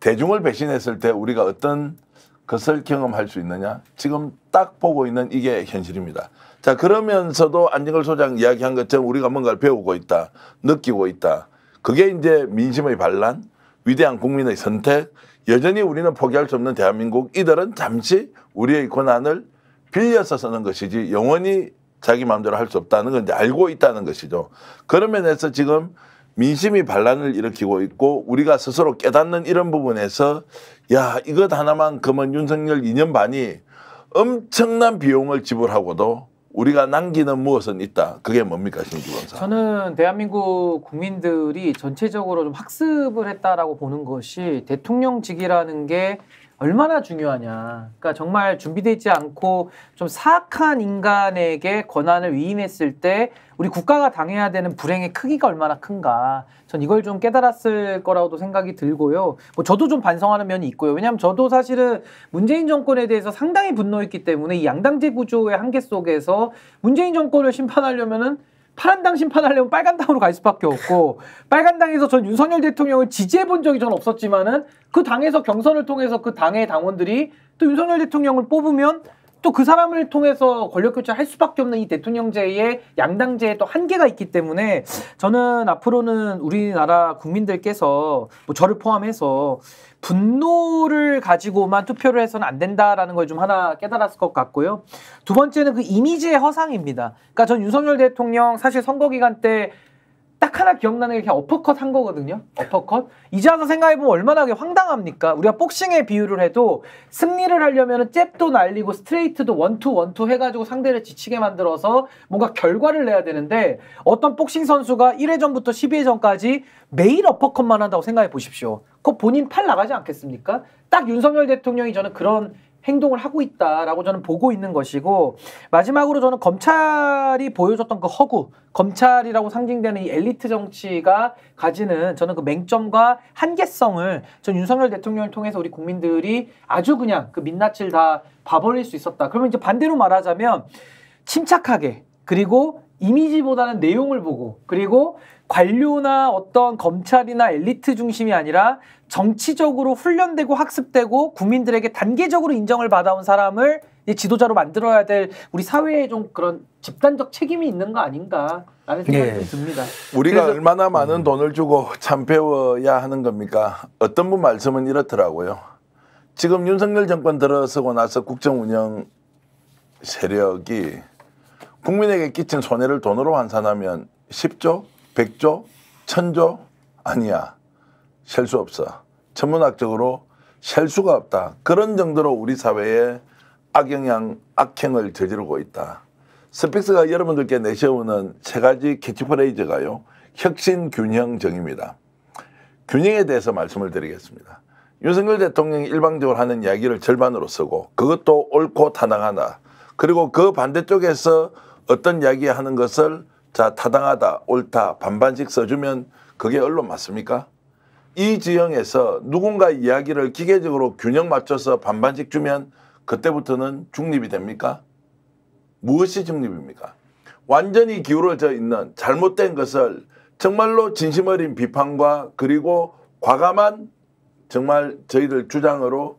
대중을 배신했을 때 우리가 어떤 것을 경험할 수 있느냐? 지금 딱 보고 있는 이게 현실입니다. 자 그러면서도 안진걸 소장 이야기한 것처럼 우리가 뭔가를 배우고 있다, 느끼고 있다. 그게 이제 민심의 반란, 위대한 국민의 선택, 여전히 우리는 포기할 수 없는 대한민국, 이들은 잠시 우리의 권한을 빌려서 서는 것이지 영원히 자기 마음대로 할 수 없다는 건 알고 있다는 것이죠. 그런 면에서 지금 민심이 반란을 일으키고 있고 우리가 스스로 깨닫는 이런 부분에서 야 이것 하나만큼은 윤석열 2년 반이 엄청난 비용을 지불하고도 우리가 남기는 무엇은 있다. 그게 뭡니까, 신규 검사? 저는 대한민국 국민들이 전체적으로 좀 학습을 했다라고 보는 것이 대통령직이라는 게 얼마나 중요하냐. 그러니까 정말 준비되지 않고 좀 사악한 인간에게 권한을 위임했을 때 우리 국가가 당해야 되는 불행의 크기가 얼마나 큰가. 전 이걸 좀 깨달았을 거라고도 생각이 들고요. 뭐 저도 좀 반성하는 면이 있고요. 왜냐하면 저도 사실은 문재인 정권에 대해서 상당히 분노했기 때문에 이 양당제 구조의 한계 속에서 문재인 정권을 심판하려면은 파란당 심판하려면 빨간당으로 갈 수밖에 없고 빨간당에서 전 윤석열 대통령을 지지해 본 적이 전 없었지만은 그 당에서 경선을 통해서 그 당의 당원들이 또 윤석열 대통령을 뽑으면 또그 사람을 통해서 권력 교체할 수밖에 없는 이 대통령제의 양당제의 또 한계가 있기 때문에 저는 앞으로는 우리나라 국민들께서 뭐 저를 포함해서 분노를 가지고만 투표를 해서는 안 된다라는 걸 좀 하나 깨달았을 것 같고요. 두 번째는 그 이미지의 허상입니다. 그러니까 전 윤석열 대통령 사실 선거 기간 때딱 하나 기억나는 게 그냥 어퍼컷 한 거거든요. 어퍼컷. 이제 와서 생각해보면 얼마나 황당합니까? 우리가 복싱의 비유를 해도 승리를 하려면 잽도 날리고 스트레이트도 원투 원투 해가지고 상대를 지치게 만들어서 뭔가 결과를 내야 되는데 어떤 복싱 선수가 1회전부터 12회전까지 매일 어퍼컷만 한다고 생각해 보십시오. 그거 본인 팔 나가지 않겠습니까? 딱 윤석열 대통령이 저는 그런 행동을 하고 있다라고 저는 보고 있는 것이고 마지막으로 저는 검찰이 보여줬던 그 허구 검찰이라고 상징되는 이 엘리트 정치가 가지는 저는 그 맹점과 한계성을 전 윤석열 대통령을 통해서 우리 국민들이 아주 그냥 그 민낯을 다 봐버릴 수 있었다 그러면 이제 반대로 말하자면 침착하게 그리고 이미지보다는 내용을 보고 그리고 관료나 어떤 검찰이나 엘리트 중심이 아니라 정치적으로 훈련되고 학습되고 국민들에게 단계적으로 인정을 받아온 사람을 지도자로 만들어야 될 우리 사회에 좀 그런 집단적 책임이 있는 거 아닌가 라는 생각이 예. 듭니다. 우리가 얼마나 많은 음. 돈을 주고 참 배워야 하는 겁니까? 어떤 분 말씀은 이렇더라고요. 지금 윤석열 정권 들어서고 나서 국정 운영 세력이 국민에게 끼친 손해를 돈으로 환산하면 10조, 백조, 천조 아니야. 셀 수 없어. 천문학적으로 셀 수가 없다. 그런 정도로 우리 사회에 악영향, 악행을 저지르고 있다. 스펙스가 여러분들께 내세우는 세 가지 캐치프레이즈가요. 혁신, 균형, 정입니다. 균형에 대해서 말씀을 드리겠습니다. 윤석열 대통령이 일방적으로 하는 이야기를 절반으로 쓰고 그것도 옳고 타당하다. 그리고 그 반대쪽에서 어떤 이야기 하는 것을 자 타당하다 옳다 반반씩 써주면 그게 언론 맞습니까? 이 지형에서 누군가 이야기를 기계적으로 균형 맞춰서 반반씩 주면 그때부터는 중립이 됩니까? 무엇이 중립입니까? 완전히 기울어져 있는 잘못된 것을 정말로 진심 어린 비판과 그리고 과감한 정말 저희들 주장으로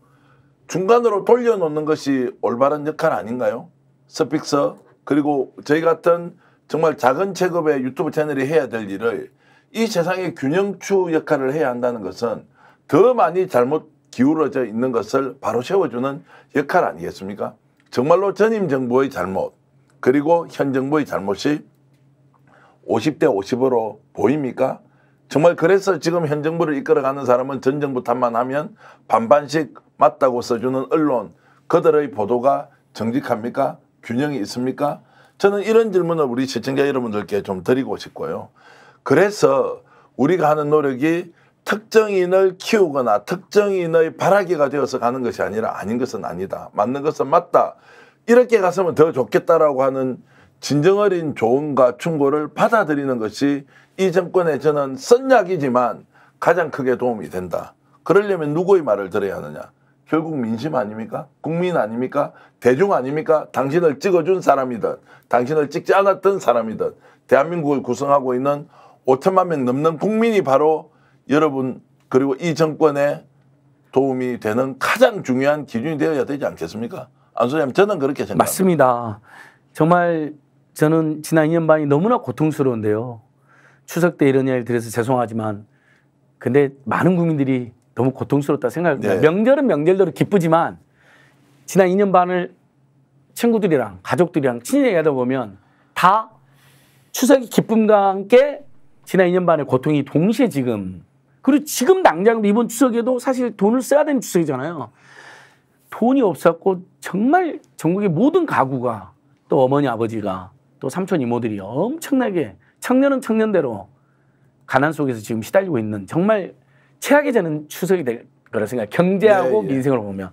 중간으로 돌려놓는 것이 올바른 역할 아닌가요? 스픽서 그리고 저희 같은 정말 작은 체급의 유튜브 채널이 해야 될 일을 이 세상의 균형추 역할을 해야 한다는 것은 더 많이 잘못 기울어져 있는 것을 바로 세워주는 역할 아니겠습니까? 정말로 전임 정부의 잘못 그리고 현 정부의 잘못이 50대 50으로 보입니까? 정말 그래서 지금 현 정부를 이끌어가는 사람은 전 정부 탓만 하면 반반씩 맞다고 써주는 언론 그들의 보도가 정직합니까? 균형이 있습니까? 저는 이런 질문을 우리 시청자 여러분들께 좀 드리고 싶고요. 그래서 우리가 하는 노력이 특정인을 키우거나 특정인의 바라기가 되어서 가는 것이 아니라 아닌 것은 아니다. 맞는 것은 맞다. 이렇게 갔으면 더 좋겠다라고 하는 진정어린 조언과 충고를 받아들이는 것이 이 정권에 저는 선약이지만 가장 크게 도움이 된다. 그러려면 누구의 말을 들어야 하느냐. 결국 민심 아닙니까? 국민 아닙니까? 대중 아닙니까? 당신을 찍어준 사람이든 당신을 찍지 않았던 사람이든 대한민국을 구성하고 있는 5천만 명 넘는 국민이 바로 여러분 그리고 이 정권에 도움이 되는 가장 중요한 기준이 되어야 되지 않겠습니까? 안소장님 저는 그렇게 생각합니다. 맞습니다. 정말 저는 지난 2년 반이 너무나 고통스러운데요. 추석 때 이런 이야기를 드려서 죄송하지만 근데 많은 국민들이 너무 고통스럽다 생각합니다. 네. 명절은 명절대로 기쁘지만 지난 2년 반을 친구들이랑 가족들이랑 친히 얘기하다 보면 다 추석의 기쁨과 함께 지난 2년 반의 고통이 동시에 지금 그리고 지금 당장 이번 추석에도 사실 돈을 써야 되는 추석이잖아요. 돈이 없었고 정말 전국의 모든 가구가 또 어머니 아버지가 또 삼촌 이모들이 엄청나게 청년은 청년대로 가난 속에서 지금 시달리고 있는 정말 최악의 저는 추석이 될 거라 생각. 경제하고 예, 예. 민생을 보면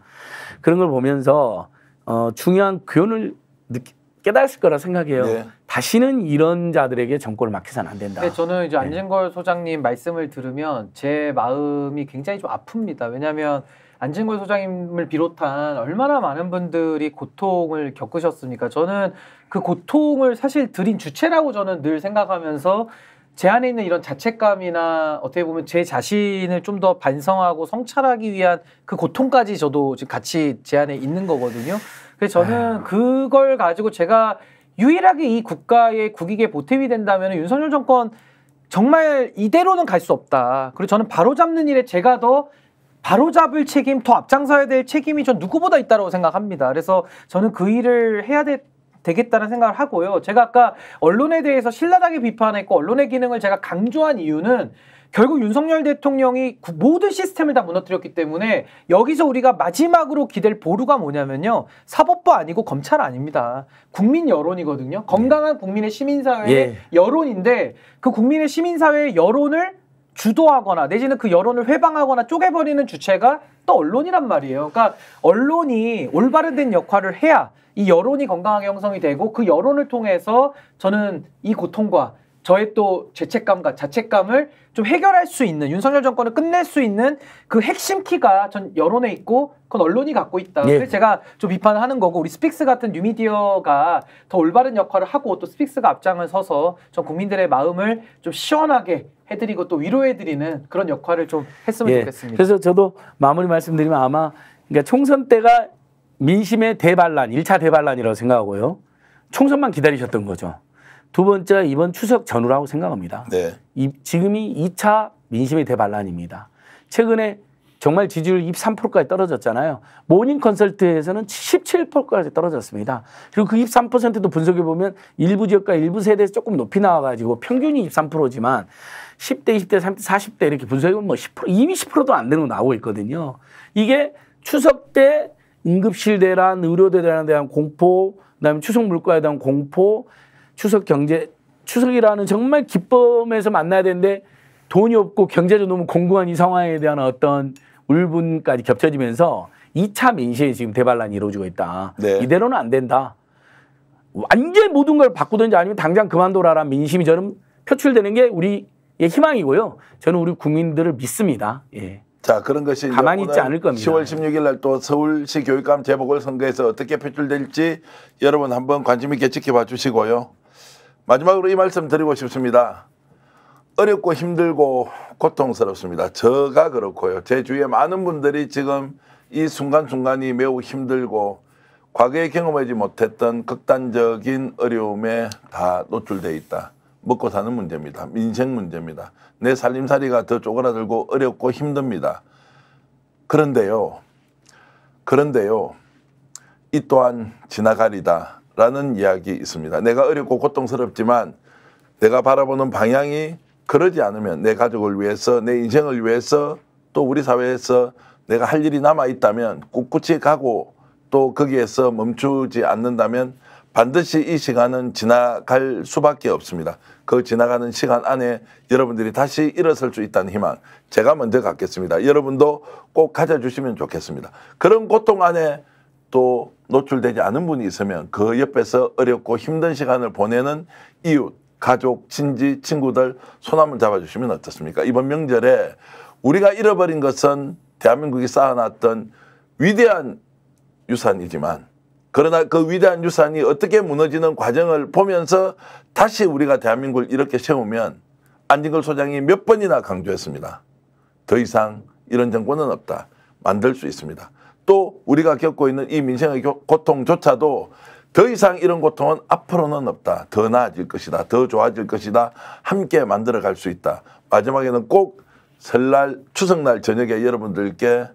그런 걸 보면서 어, 중요한 교훈을 느끼, 깨달았을 거라 생각해요. 네. 다시는 이런 자들에게 정권을 맡기서는 안 된다. 네, 저는 이제 네. 안진걸 네. 소장님 말씀을 들으면 제 마음이 굉장히 좀 아픕니다. 왜냐하면 안진걸 소장님을 비롯한 얼마나 많은 분들이 고통을 겪으셨습니까? 저는 그 고통을 사실 드린 주체라고 저는 늘 생각하면서 제 안에 있는 이런 자책감이나 어떻게 보면 제 자신을 좀 더 반성하고 성찰하기 위한 그 고통까지 저도 지금 같이 제 안에 있는 거거든요. 그래서 저는 아. 그걸 가지고 제가 유일하게 이 국가의 국익에 보탬이 된다면 윤석열 정권 정말 이대로는 갈 수 없다. 그리고 저는 바로잡는 일에 제가 더 바로잡을 책임, 더 앞장서야 될 책임이 전 누구보다 있다고 생각합니다. 그래서 저는 그 일을 해야 될 되겠다는 생각을 하고요. 제가 아까 언론에 대해서 신랄하게 비판했고 언론의 기능을 제가 강조한 이유는 결국 윤석열 대통령이 모든 시스템을 다 무너뜨렸기 때문에 여기서 우리가 마지막으로 기댈 보루가 뭐냐면요. 사법부 아니고 검찰 아닙니다. 국민 여론이거든요. 건강한 예. 국민의 시민사회의 예. 여론인데 그 국민의 시민사회의 여론을 주도하거나 내지는 그 여론을 회방하거나 쪼개버리는 주체가 또 언론이란 말이에요. 그러니까 언론이 올바른 된 역할을 해야 이 여론이 건강하게 형성이 되고 그 여론을 통해서 저는 이 고통과 저의 또 죄책감과 자책감을 좀 해결할 수 있는 윤석열 정권을 끝낼 수 있는 그 핵심 키가 전 여론에 있고 그건 언론이 갖고 있다. 예. 그래서 제가 좀 비판을 하는 거고 우리 스픽스 같은 뉴미디어가 더 올바른 역할을 하고 또 스픽스가 앞장을 서서 전 국민들의 마음을 좀 시원하게 해드리고 또 위로해드리는 그런 역할을 좀 했으면 예. 좋겠습니다. 그래서 저도 마무리 말씀드리면 아마 그러니까 총선 때가 민심의 대반란, 1차 대반란이라고 생각하고요. 총선만 기다리셨던 거죠. 두 번째 이번 추석 전후라고 생각합니다. 네. 이, 지금이 2차 민심의 대반란입니다. 최근에 정말 지지율 23%까지 떨어졌잖아요. 모닝 컨설트에서는 17%까지 떨어졌습니다. 그리고 그 23%도 분석해 보면 일부 지역과 일부 세대에서 조금 높이 나와가지고 평균이 23%지만 10대, 20대, 30대, 40대 이렇게 분석해 보면 뭐 10%, 이미 10%도 안 되는 거 나오고 있거든요. 이게 추석 때 응급실 대란, 의료대 란에 대한 공포, 그다음에 추석 물가에 대한 공포, 추석 경제, 추석이라는 정말 기쁨에서 만나야 되는데 돈이 없고 경제적으로 너무 공고한 이 상황에 대한 어떤 울분까지 겹쳐지면서 2차 민심이 지금 대반란이 이루어지고 있다. 네. 이대로는 안 된다. 완전 히 모든 걸 바꾸든지 아니면 당장 그만둬라라는 민심이 저는 표출되는 게 우리의 희망이고요. 저는 우리 국민들을 믿습니다. 예. 자 그런 것이 가만히 있지 않을 겁니다. 10월 16일 날 또 서울시 교육감 재보궐 선거에서 어떻게 표출될지 여러분 한번 관심 있게 지켜봐 주시고요. 마지막으로 이 말씀 드리고 싶습니다. 어렵고 힘들고 고통스럽습니다. 저가 그렇고요. 제 주위에 많은 분들이 지금 이 순간순간이 매우 힘들고 과거에 경험하지 못했던 극단적인 어려움에 다 노출돼 있다. 먹고 사는 문제입니다. 민생 문제입니다. 내 살림살이가 더 쪼그라들고 어렵고 힘듭니다. 그런데요, 그런데요, 이 또한 지나가리다 라는 이야기 있습니다. 내가 어렵고 고통스럽지만 내가 바라보는 방향이 그러지 않으면 내 가족을 위해서 내 인생을 위해서 또 우리 사회에서 내가 할 일이 남아 있다면 꿋꿋이 가고 또 거기에서 멈추지 않는다면 반드시 이 시간은 지나갈 수밖에 없습니다. 그 지나가는 시간 안에 여러분들이 다시 일어설 수 있다는 희망 제가 먼저 갖겠습니다. 여러분도 꼭 가져주시면 좋겠습니다. 그런 고통 안에 또 노출되지 않은 분이 있으면 그 옆에서 어렵고 힘든 시간을 보내는 이웃, 가족, 친지, 친구들 소나무 잡아주시면 어떻습니까? 이번 명절에 우리가 잃어버린 것은 대한민국이 쌓아놨던 위대한 유산이지만 그러나 그 위대한 유산이 어떻게 무너지는 과정을 보면서 다시 우리가 대한민국을 이렇게 세우면 안진걸 소장이 몇 번이나 강조했습니다. 더 이상 이런 정권은 없다. 만들 수 있습니다. 또 우리가 겪고 있는 이 민생의 고통조차도 더 이상 이런 고통은 앞으로는 없다. 더 나아질 것이다. 더 좋아질 것이다. 함께 만들어갈 수 있다. 마지막에는 꼭 설날 추석날 저녁에 여러분들께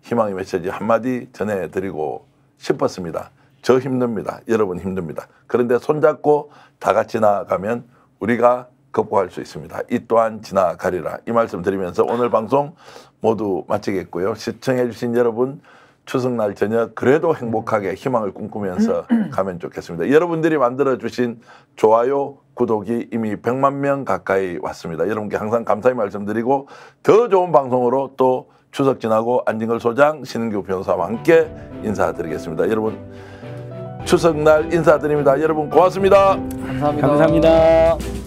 희망의 메시지 한마디 전해드리고 싶었습니다. 저 힘듭니다. 여러분 힘듭니다. 그런데 손잡고 다 같이 나아가면 우리가 극복할 수 있습니다. 이 또한 지나가리라. 이 말씀 드리면서 오늘 방송 모두 마치겠고요. 시청해주신 여러분 추석날 저녁 그래도 행복하게 희망을 꿈꾸면서 가면 좋겠습니다. 여러분들이 만들어주신 좋아요, 구독이 이미 100만 명 가까이 왔습니다. 여러분께 항상 감사의 말씀드리고 더 좋은 방송으로 또 추석 지나고 안진걸 소장, 신은규 변호사와 함께 네. 인사드리겠습니다. 여러분 추석날 인사드립니다. 여러분 고맙습니다 감사합니다. 감사합니다.